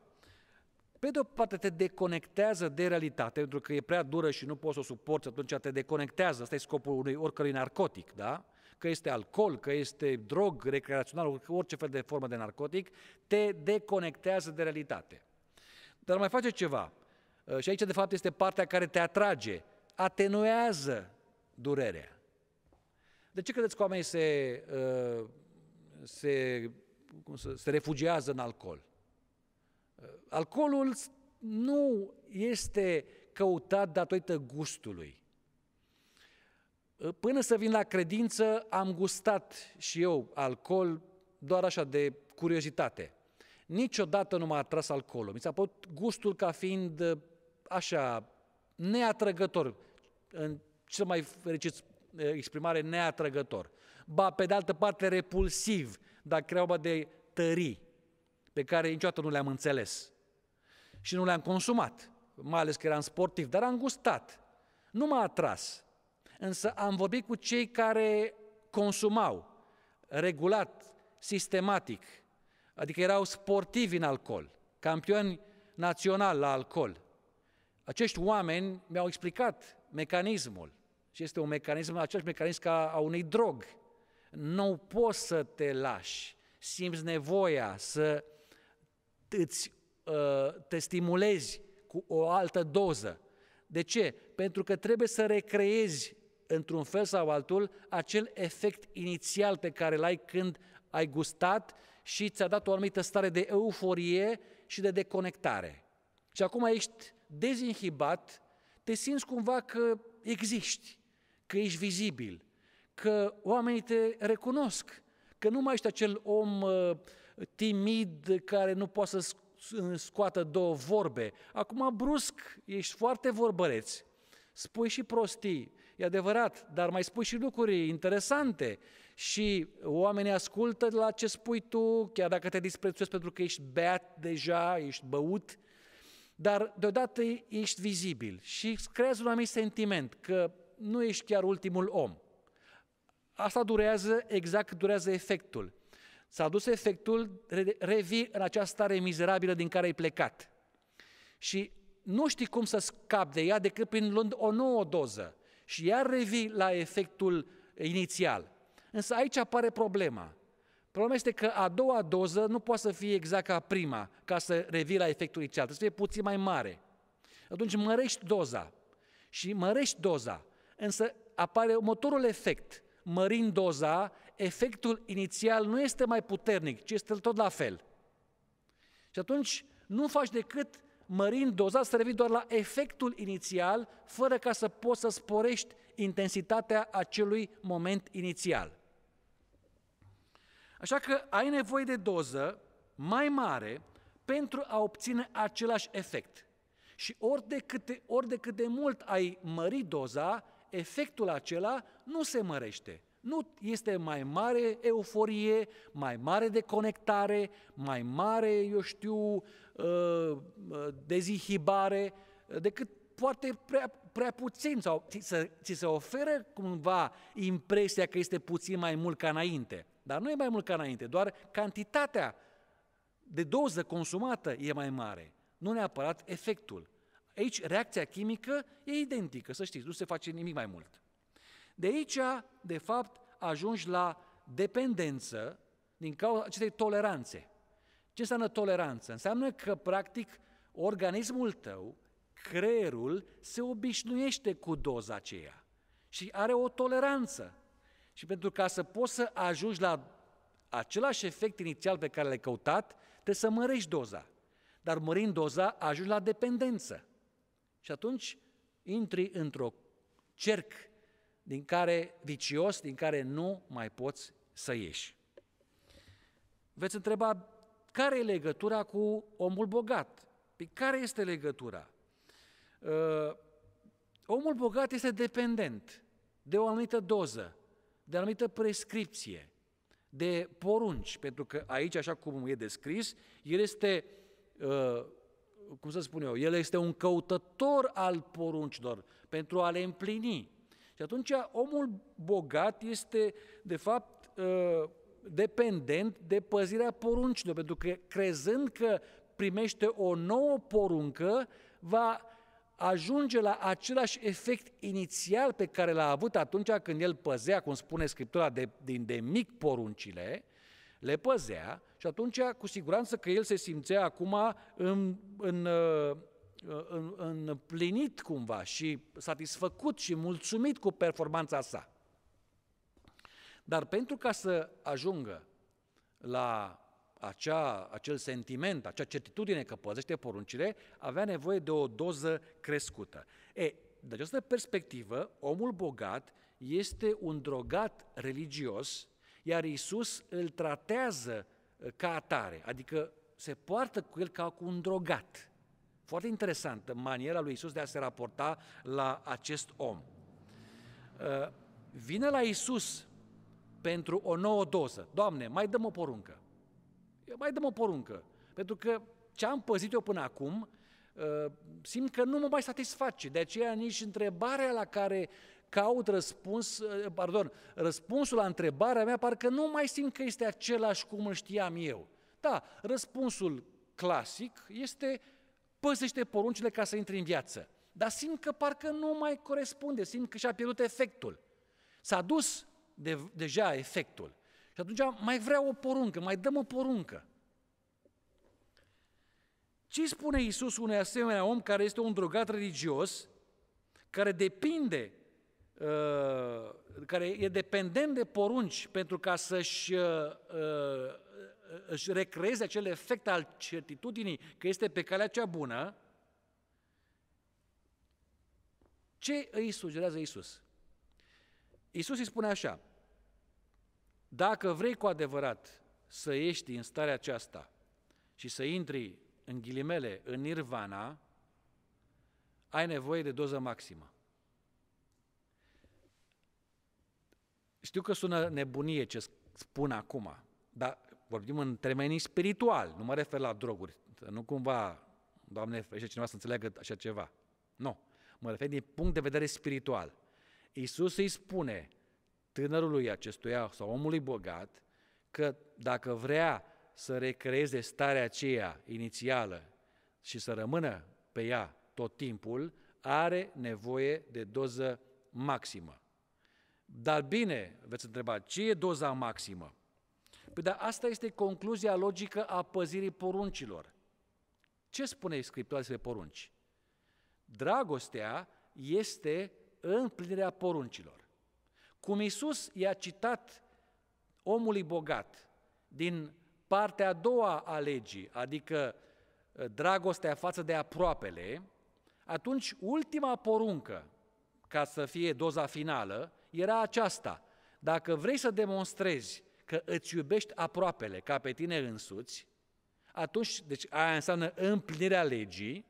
Pe de o parte te deconectează de realitate, pentru că e prea dură și nu poți să o suporți, atunci te deconectează, Asta e scopul unui oricărui narcotic, da? că este alcool, că este drog recreațional, orice fel de formă de narcotic, te deconectează de realitate. Dar mai face ceva, Uh, și aici, de fapt, este partea care te atrage, atenuează durerea. De ce credeți că oamenii se, uh, se, cum să, se refugiază în alcool? Uh, alcoolul nu este căutat datorită gustului. Până să vin la credință, am gustat și eu alcool doar așa de curiozitate. Niciodată nu m-a atras alcoolul. Mi s-a părut gustul ca fiind așa, neatrăgător, în cel mai fericit exprimare, neatrăgător. Ba, pe de altă parte, repulsiv, dar creaba de tării, pe care niciodată nu le-am înțeles. Și nu le-am consumat, mai ales că eram sportiv, dar am gustat. Nu m-a atras. Însă am vorbit cu cei care consumau regulat, sistematic, adică erau sportivi în alcool, campioni național la alcool. Acești oameni mi-au explicat mecanismul și este un mecanism, același mecanism ca a unei drog. Nu poți să te lași, simți nevoia să îți, uh, te stimulezi cu o altă doză. De ce? Pentru că trebuie să recreezi într-un fel sau altul acel efect inițial pe care l-ai când ai gustat și ți-a dat o anumită stare de euforie și de deconectare. Și acum ești dezinhibat, te simți cumva că existi, că ești vizibil, că oamenii te recunosc, că nu mai ești acel om uh, timid care nu poate să scoată două vorbe. Acum, brusc, ești foarte vorbăreț, spui și prostii, e adevărat, dar mai spui și lucruri interesante și oamenii ascultă la ce spui tu, chiar dacă te disprețuiesc pentru că ești beat deja, ești băut, dar deodată ești vizibil și creează un anumit sentiment că nu ești chiar ultimul om. Asta durează exact durează efectul. S-a dus efectul, revii în această stare mizerabilă din care ai plecat. Și nu știi cum să scapi de ea decât prin luând o nouă doză. Și iar revii la efectul inițial. Însă aici apare problema. Problema este că a doua doză nu poate să fie exact ca prima, ca să revii la efectul trebuie să fie puțin mai mare. Atunci mărești doza și mărești doza, însă apare motorul efect. Mărind doza, efectul inițial nu este mai puternic, ci este tot la fel. Și atunci nu faci decât mărind doza să revii doar la efectul inițial, fără ca să poți să sporești intensitatea acelui moment inițial. Așa că ai nevoie de doză mai mare pentru a obține același efect. Și ori de, câte, ori de cât de mult ai mări doza, efectul acela nu se mărește. Nu este mai mare euforie, mai mare deconectare, mai mare, eu știu, uh, uh, dezihibare, uh, decât poate prea, prea puțin sau ți se, ți se oferă cumva impresia că este puțin mai mult ca înainte. Dar nu e mai mult ca înainte, doar cantitatea de doză consumată e mai mare, nu neapărat efectul. Aici reacția chimică e identică, să știți, nu se face nimic mai mult. De aici, de fapt, ajungi la dependență din cauza acestei toleranțe. Ce înseamnă toleranță? Înseamnă că, practic, organismul tău, creierul, se obișnuiește cu doza aceea și are o toleranță și pentru ca să poți să ajungi la același efect inițial pe care l-ai căutat, trebuie să mărești doza. Dar mărind doza, ajungi la dependență. Și atunci intri într-o cerc din care vicios, din care nu mai poți să ieși. Veți întreba care e legătura cu omul bogat? Pe păi, care este legătura? Uh, omul bogat este dependent de o anumită doză de anumită prescripție, de porunci, pentru că aici, așa cum e descris, el este, uh, cum să spun eu, el este un căutător al poruncilor pentru a le împlini. Și atunci omul bogat este, de fapt, uh, dependent de păzirea poruncilor, pentru că crezând că primește o nouă poruncă, va ajunge la același efect inițial pe care l-a avut atunci când el păzea, cum spune Scriptura, de, din de mic poruncile, le păzea și atunci cu siguranță că el se simțea acum în, în, uh, în, împlinit cumva și satisfăcut și mulțumit cu performanța sa. Dar pentru ca să ajungă la acea, acel sentiment, acea certitudine că păzește poruncile, avea nevoie de o doză crescută. E, de această perspectivă, omul bogat este un drogat religios, iar Isus îl tratează uh, ca atare, adică se poartă cu el ca cu un drogat. Foarte interesantă maniera lui Isus de a se raporta la acest om. Uh, vine la Isus pentru o nouă doză. Doamne, mai dăm o poruncă mai dăm o poruncă. Pentru că ce am păzit eu până acum, uh, simt că nu mă mai satisface. De aceea nici întrebarea la care caut răspuns, uh, pardon, răspunsul la întrebarea mea, parcă nu mai simt că este același cum îl știam eu. Da, răspunsul clasic este păzește poruncile ca să intri în viață. Dar simt că parcă nu mai corespunde, simt că și-a pierdut efectul. S-a dus de, deja efectul. Și atunci mai vreau o poruncă, mai dăm o poruncă. Ce spune Iisus unui asemenea om care este un drogat religios, care depinde, uh, care e dependent de porunci pentru ca să-și uh, uh, își recreeze acel efect al certitudinii că este pe calea cea bună, ce îi sugerează Iisus? Iisus îi spune așa, dacă vrei cu adevărat să ieși din starea aceasta și să intri în ghilimele, în nirvana, ai nevoie de doză maximă. Știu că sună nebunie ce spun acum, dar vorbim în termenii spiritual, nu mă refer la droguri, nu cumva, Doamne, și cineva să înțeleagă așa ceva. Nu, mă refer din punct de vedere spiritual. Iisus îi spune, tânărului acestuia sau omului bogat că dacă vrea să recreeze starea aceea inițială și să rămână pe ea tot timpul, are nevoie de doză maximă. Dar bine, veți întreba, ce e doza maximă? Păi dar asta este concluzia logică a păzirii poruncilor. Ce spune Scriptura despre porunci? Dragostea este împlinirea poruncilor. Cum Isus i-a citat omului bogat din partea a doua a legii, adică ă, dragostea față de aproapele, atunci ultima poruncă, ca să fie doza finală, era aceasta. Dacă vrei să demonstrezi că îți iubești aproapele ca pe tine însuți, atunci, deci aia înseamnă împlinirea legii,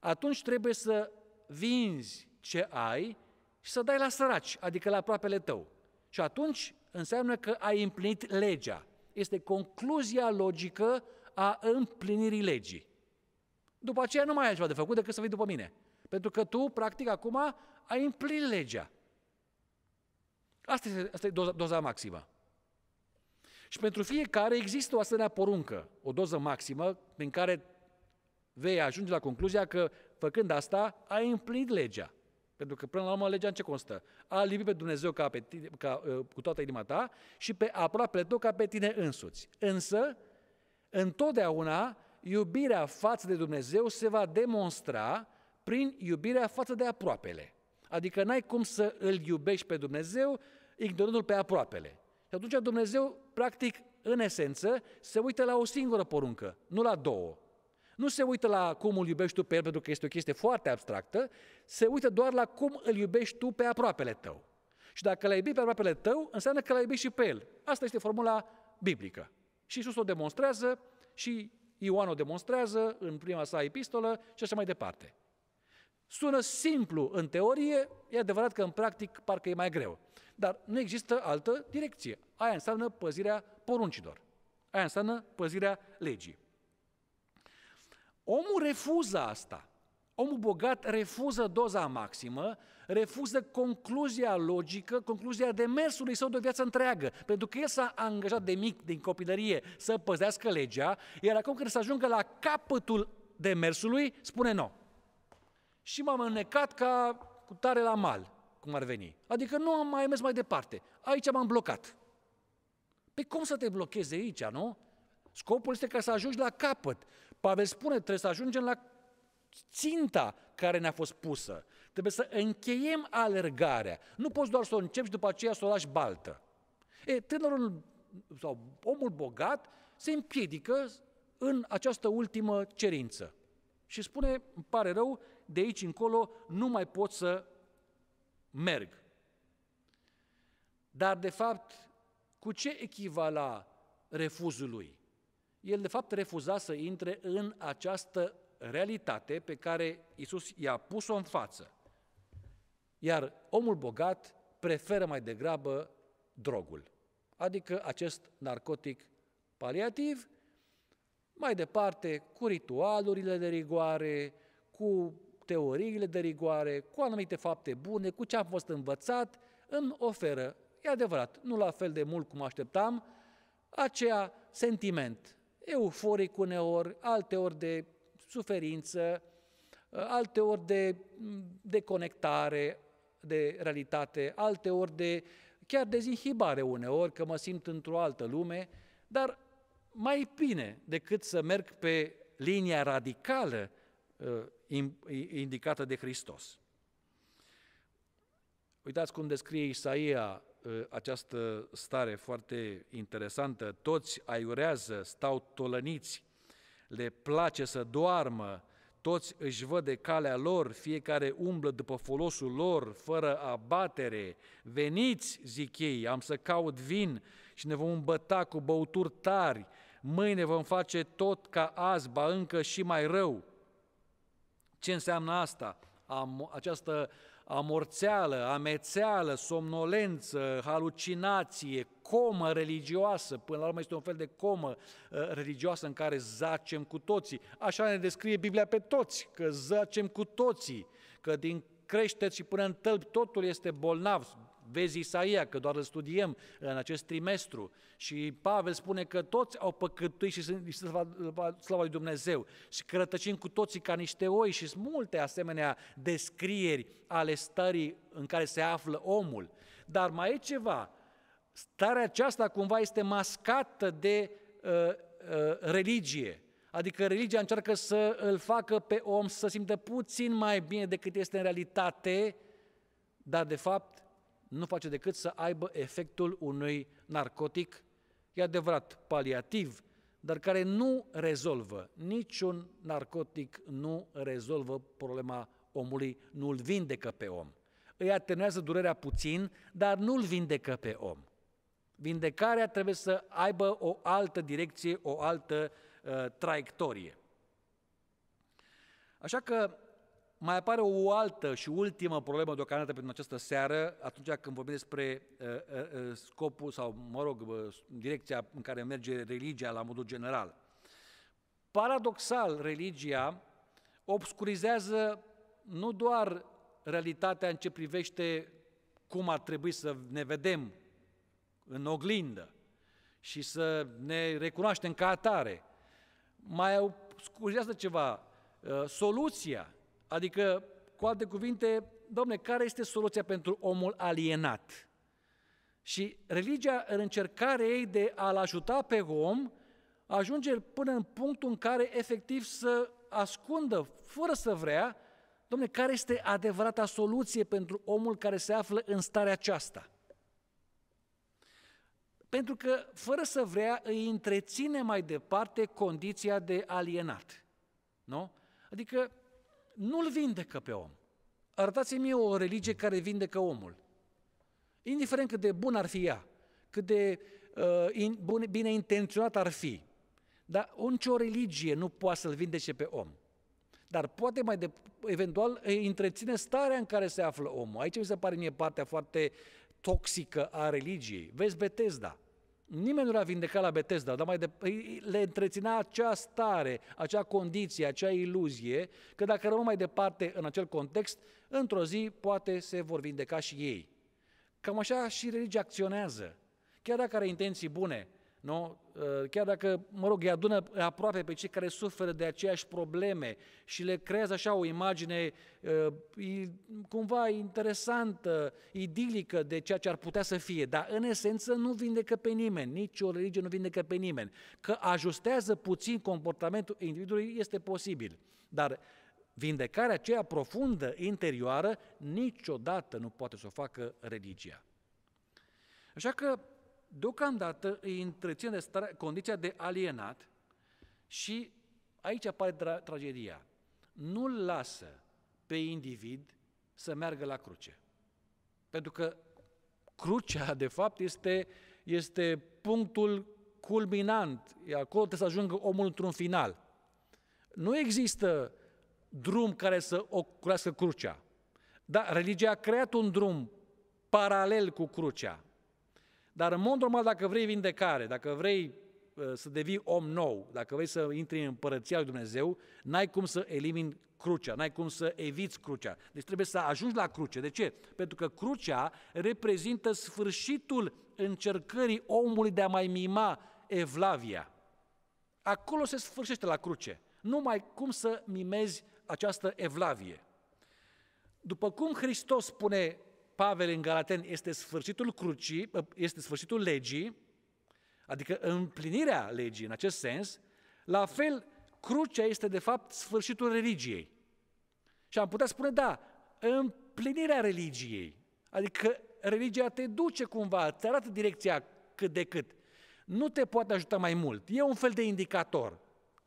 atunci trebuie să vinzi ce ai și să dai la săraci, adică la aproapele tău. Și atunci înseamnă că ai împlinit legea. Este concluzia logică a împlinirii legii. După aceea nu mai ai ceva de făcut decât să vii după mine. Pentru că tu, practic, acum ai împlinit legea. Asta este, asta este doza, doza maximă. Și pentru fiecare există o asemenea poruncă, o doză maximă, prin care vei ajunge la concluzia că, făcând asta, ai împlinit legea. Pentru că până la urmă legea în ce constă? A iubi pe Dumnezeu ca pe tine, ca, ă, cu toată inima ta și pe aproape tot ca pe tine însuți. Însă, întotdeauna, iubirea față de Dumnezeu se va demonstra prin iubirea față de aproapele. Adică n-ai cum să îl iubești pe Dumnezeu ignorându-l pe aproapele. Și atunci Dumnezeu, practic, în esență, se uită la o singură poruncă, nu la două. Nu se uită la cum îl iubești tu pe el, pentru că este o chestie foarte abstractă, se uită doar la cum îl iubești tu pe aproapele tău. Și dacă l-ai iubit pe aproapele tău, înseamnă că l-ai iubit și pe el. Asta este formula biblică. Și Isus o demonstrează și Ioan o demonstrează în prima sa epistolă și așa mai departe. Sună simplu în teorie, e adevărat că în practic parcă e mai greu. Dar nu există altă direcție. Aia înseamnă păzirea poruncilor. Aia înseamnă păzirea legii. Omul refuză asta. Omul bogat refuză doza maximă, refuză concluzia logică, concluzia demersului său de o viață întreagă, pentru că el s-a angajat de mic, din copilărie, să păzească legea, iar acum când să ajungă la capătul demersului, spune nu. Și m-am înnecat ca cu tare la mal, cum ar veni. Adică nu am mai mers mai departe. Aici m-am blocat. Pe cum să te blochezi aici, nu? Scopul este ca să ajungi la capăt. Pavel spune, trebuie să ajungem la ținta care ne-a fost pusă. Trebuie să încheiem alergarea. Nu poți doar să o începi și după aceea să o lași baltă. E, tânărul sau omul bogat se împiedică în această ultimă cerință. Și spune, îmi pare rău, de aici încolo nu mai pot să merg. Dar, de fapt, cu ce echivala refuzului? el de fapt refuza să intre în această realitate pe care Isus i-a pus-o în față. Iar omul bogat preferă mai degrabă drogul, adică acest narcotic paliativ, mai departe cu ritualurile de rigoare, cu teoriile de rigoare, cu anumite fapte bune, cu ce am fost învățat, îmi oferă, e adevărat, nu la fel de mult cum așteptam, acea sentiment euforic uneori, alte ori de suferință, uh, alte ori de mm, deconectare de realitate, alte ori de chiar dezinhibare uneori, că mă simt într-o altă lume, dar mai bine decât să merg pe linia radicală uh, indicată de Hristos. Uitați cum descrie Isaia Uh, această stare foarte interesantă, toți aiurează, stau tolăniți, le place să doarmă, toți își văd de calea lor, fiecare umblă după folosul lor, fără abatere. Veniți, zic ei, am să caut vin și ne vom îmbăta cu băuturi tari, mâine vom face tot ca azi, ba încă și mai rău. Ce înseamnă asta? Am, această amorțeală, amețeală, somnolență, halucinație, comă religioasă, până la urmă este un fel de comă uh, religioasă în care zacem cu toții. Așa ne descrie Biblia pe toți, că zacem cu toții, că din creșteți și până în tălpi totul este bolnav, Vezi Isaia, că doar îl studiem uh, în acest trimestru. Și Pavel spune că toți au păcătuit și sunt slava lui Dumnezeu. Și că cu toții ca niște oi și sunt multe asemenea descrieri ale stării în care se află omul. Dar mai e ceva. Starea aceasta cumva este mascată de uh, uh, religie. Adică religia încearcă să îl facă pe om să simtă puțin mai bine decât este în realitate, dar de fapt nu face decât să aibă efectul unui narcotic, e adevărat, paliativ, dar care nu rezolvă, niciun narcotic nu rezolvă problema omului, nu îl vindecă pe om. Îi atenuează durerea puțin, dar nu îl vindecă pe om. Vindecarea trebuie să aibă o altă direcție, o altă uh, traiectorie. Așa că mai apare o altă și ultimă problemă deocamdată pentru această seară, atunci când vorbim despre uh, uh, uh, scopul sau, mă rog, uh, direcția în care merge religia la modul general. Paradoxal, religia obscurizează nu doar realitatea în ce privește cum ar trebui să ne vedem în oglindă și să ne recunoaștem ca atare, mai obscurizează ceva, uh, soluția Adică, cu alte cuvinte, domne, care este soluția pentru omul alienat? Și religia, în încercarea ei de a-l ajuta pe om, ajunge până în punctul în care efectiv să ascundă, fără să vrea, domne, care este adevărata soluție pentru omul care se află în starea aceasta? Pentru că, fără să vrea, îi întreține mai departe condiția de alienat. Nu? Adică, nu-l vindecă pe om. Arătați-mi o religie care vindecă omul. Indiferent cât de bun ar fi ea, cât de uh, in, bun, bine intenționat ar fi, dar o religie nu poate să-l vindece pe om. Dar poate mai de, eventual întreține starea în care se află omul. Aici mi se pare mie partea foarte toxică a religiei. Vezi Betesda. Nimeni nu l-a vindecat la Betesda, dar mai de, păi, le întreținea acea stare, acea condiție, acea iluzie, că dacă rămân mai departe în acel context, într-o zi poate se vor vindeca și ei. Cam așa și religia acționează. Chiar dacă are intenții bune, nu? Ă, chiar dacă, mă rog, îi adună aproape pe cei care suferă de aceeași probleme și le creează așa o imagine ă, cumva interesantă, idilică de ceea ce ar putea să fie, dar în esență nu vindecă pe nimeni, nici o religie nu vindecă pe nimeni. Că ajustează puțin comportamentul individului este posibil, dar vindecarea aceea profundă, interioară, niciodată nu poate să o facă religia. Așa că deocamdată îi întreține stare, condiția de alienat și aici apare tra- tragedia. nu lasă pe individ să meargă la cruce. Pentru că crucea, de fapt, este, este punctul culminant. E acolo trebuie să ajungă omul într-un final. Nu există drum care să oculească crucea. Dar religia a creat un drum paralel cu crucea. Dar în mod normal, dacă vrei vindecare, dacă vrei uh, să devii om nou, dacă vrei să intri în împărăția lui Dumnezeu, n-ai cum să elimini crucea, n-ai cum să eviți crucea. Deci trebuie să ajungi la cruce. De ce? Pentru că crucea reprezintă sfârșitul încercării omului de a mai mima evlavia. Acolo se sfârșește la cruce. Nu mai cum să mimezi această evlavie. După cum Hristos spune Pavel în Galaten este sfârșitul crucii, ă, este sfârșitul legii, adică împlinirea legii în acest sens, la fel crucea este de fapt sfârșitul religiei. Și am putea spune, da, împlinirea religiei, adică religia te duce cumva, te arată direcția cât de cât. Nu te poate ajuta mai mult. E un fel de indicator.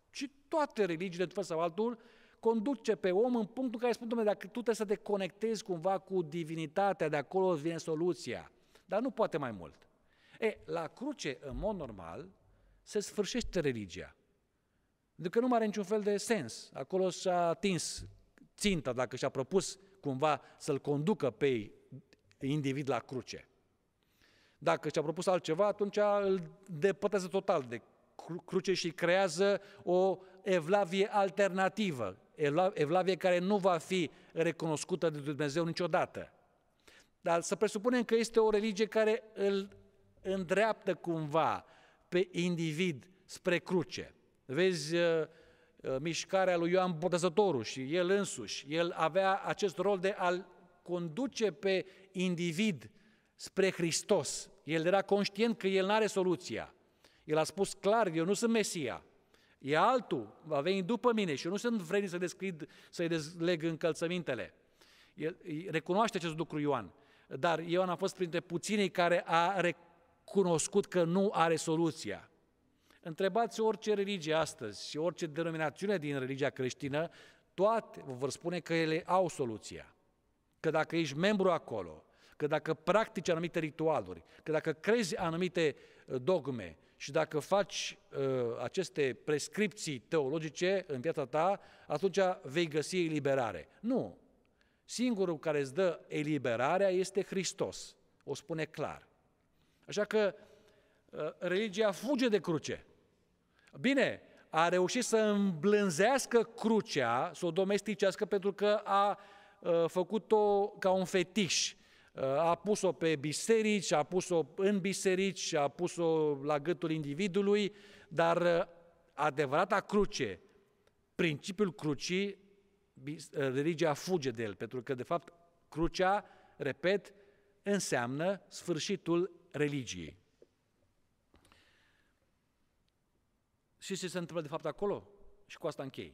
Și toate religiile, într-un fel sau altul, conduce pe om în punctul în care spune, Dumnezeu, dacă tu trebuie să te conectezi cumva cu divinitatea, de acolo vine soluția. Dar nu poate mai mult. E, la cruce, în mod normal, se sfârșește religia. Pentru că nu mai are niciun fel de sens. Acolo s a atins ținta, dacă și-a propus cumva să-l conducă pe individ la cruce. Dacă și-a propus altceva, atunci îl depătează total de cruce și creează o evlavie alternativă, evlavie care nu va fi recunoscută de Dumnezeu niciodată. Dar să presupunem că este o religie care îl îndreaptă cumva pe individ spre cruce. Vezi uh, uh, mișcarea lui Ioan Botezătorul și el însuși. El avea acest rol de a-l conduce pe individ spre Hristos. El era conștient că el nu are soluția. El a spus clar, eu nu sunt Mesia, E altul, va veni după mine și eu nu sunt vrednic să deschid, să-i dezleg încălțămintele. El recunoaște acest lucru Ioan, dar Ioan a fost printre puținii care a recunoscut că nu are soluția. Întrebați orice religie astăzi și orice denominațiune din religia creștină, toate vă vor spune că ele au soluția. Că dacă ești membru acolo, că dacă practici anumite ritualuri, că dacă crezi anumite uh, dogme, și dacă faci uh, aceste prescripții teologice în viața ta, atunci vei găsi eliberare. Nu. Singurul care îți dă eliberarea este Hristos. O spune clar. Așa că uh, religia fuge de cruce. Bine, a reușit să îmblânzească crucea, să o domesticească pentru că a uh, făcut-o ca un fetiș Uh, a pus-o pe biserici, a pus-o în biserici, a pus-o la gâtul individului, dar uh, adevărata cruce, principiul crucii, uh, religia fuge de el, pentru că, de fapt, crucea, repet, înseamnă sfârșitul religiei. Și ce se întâmplă de fapt acolo? Și cu asta închei.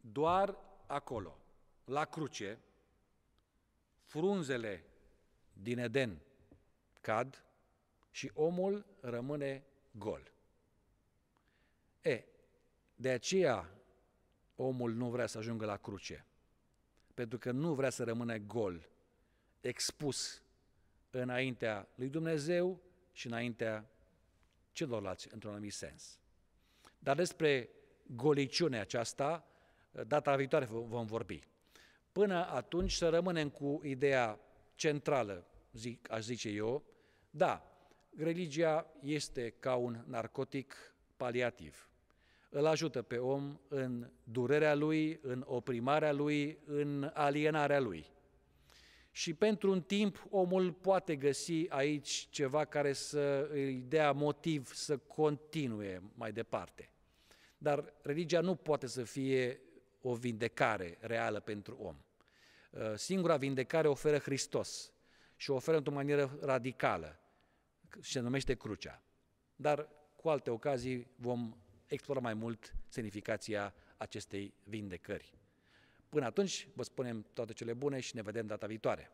Doar acolo, la cruce, frunzele din Eden cad și omul rămâne gol. E, de aceea omul nu vrea să ajungă la cruce, pentru că nu vrea să rămână gol, expus înaintea lui Dumnezeu și înaintea celorlalți, într-un anumit sens. Dar despre goliciunea aceasta, data viitoare vom vorbi. Până atunci să rămânem cu ideea centrală zic, aș zice eu. Da, religia este ca un narcotic paliativ. Îl ajută pe om în durerea lui, în oprimarea lui, în alienarea lui. Și pentru un timp omul poate găsi aici ceva care să îi dea motiv să continue mai departe. Dar religia nu poate să fie o vindecare reală pentru om. Ă, singura vindecare oferă Hristos și o oferă într-o manieră radicală, se numește crucea. Dar cu alte ocazii vom explora mai mult semnificația acestei vindecări. Până atunci, vă spunem toate cele bune și ne vedem data viitoare.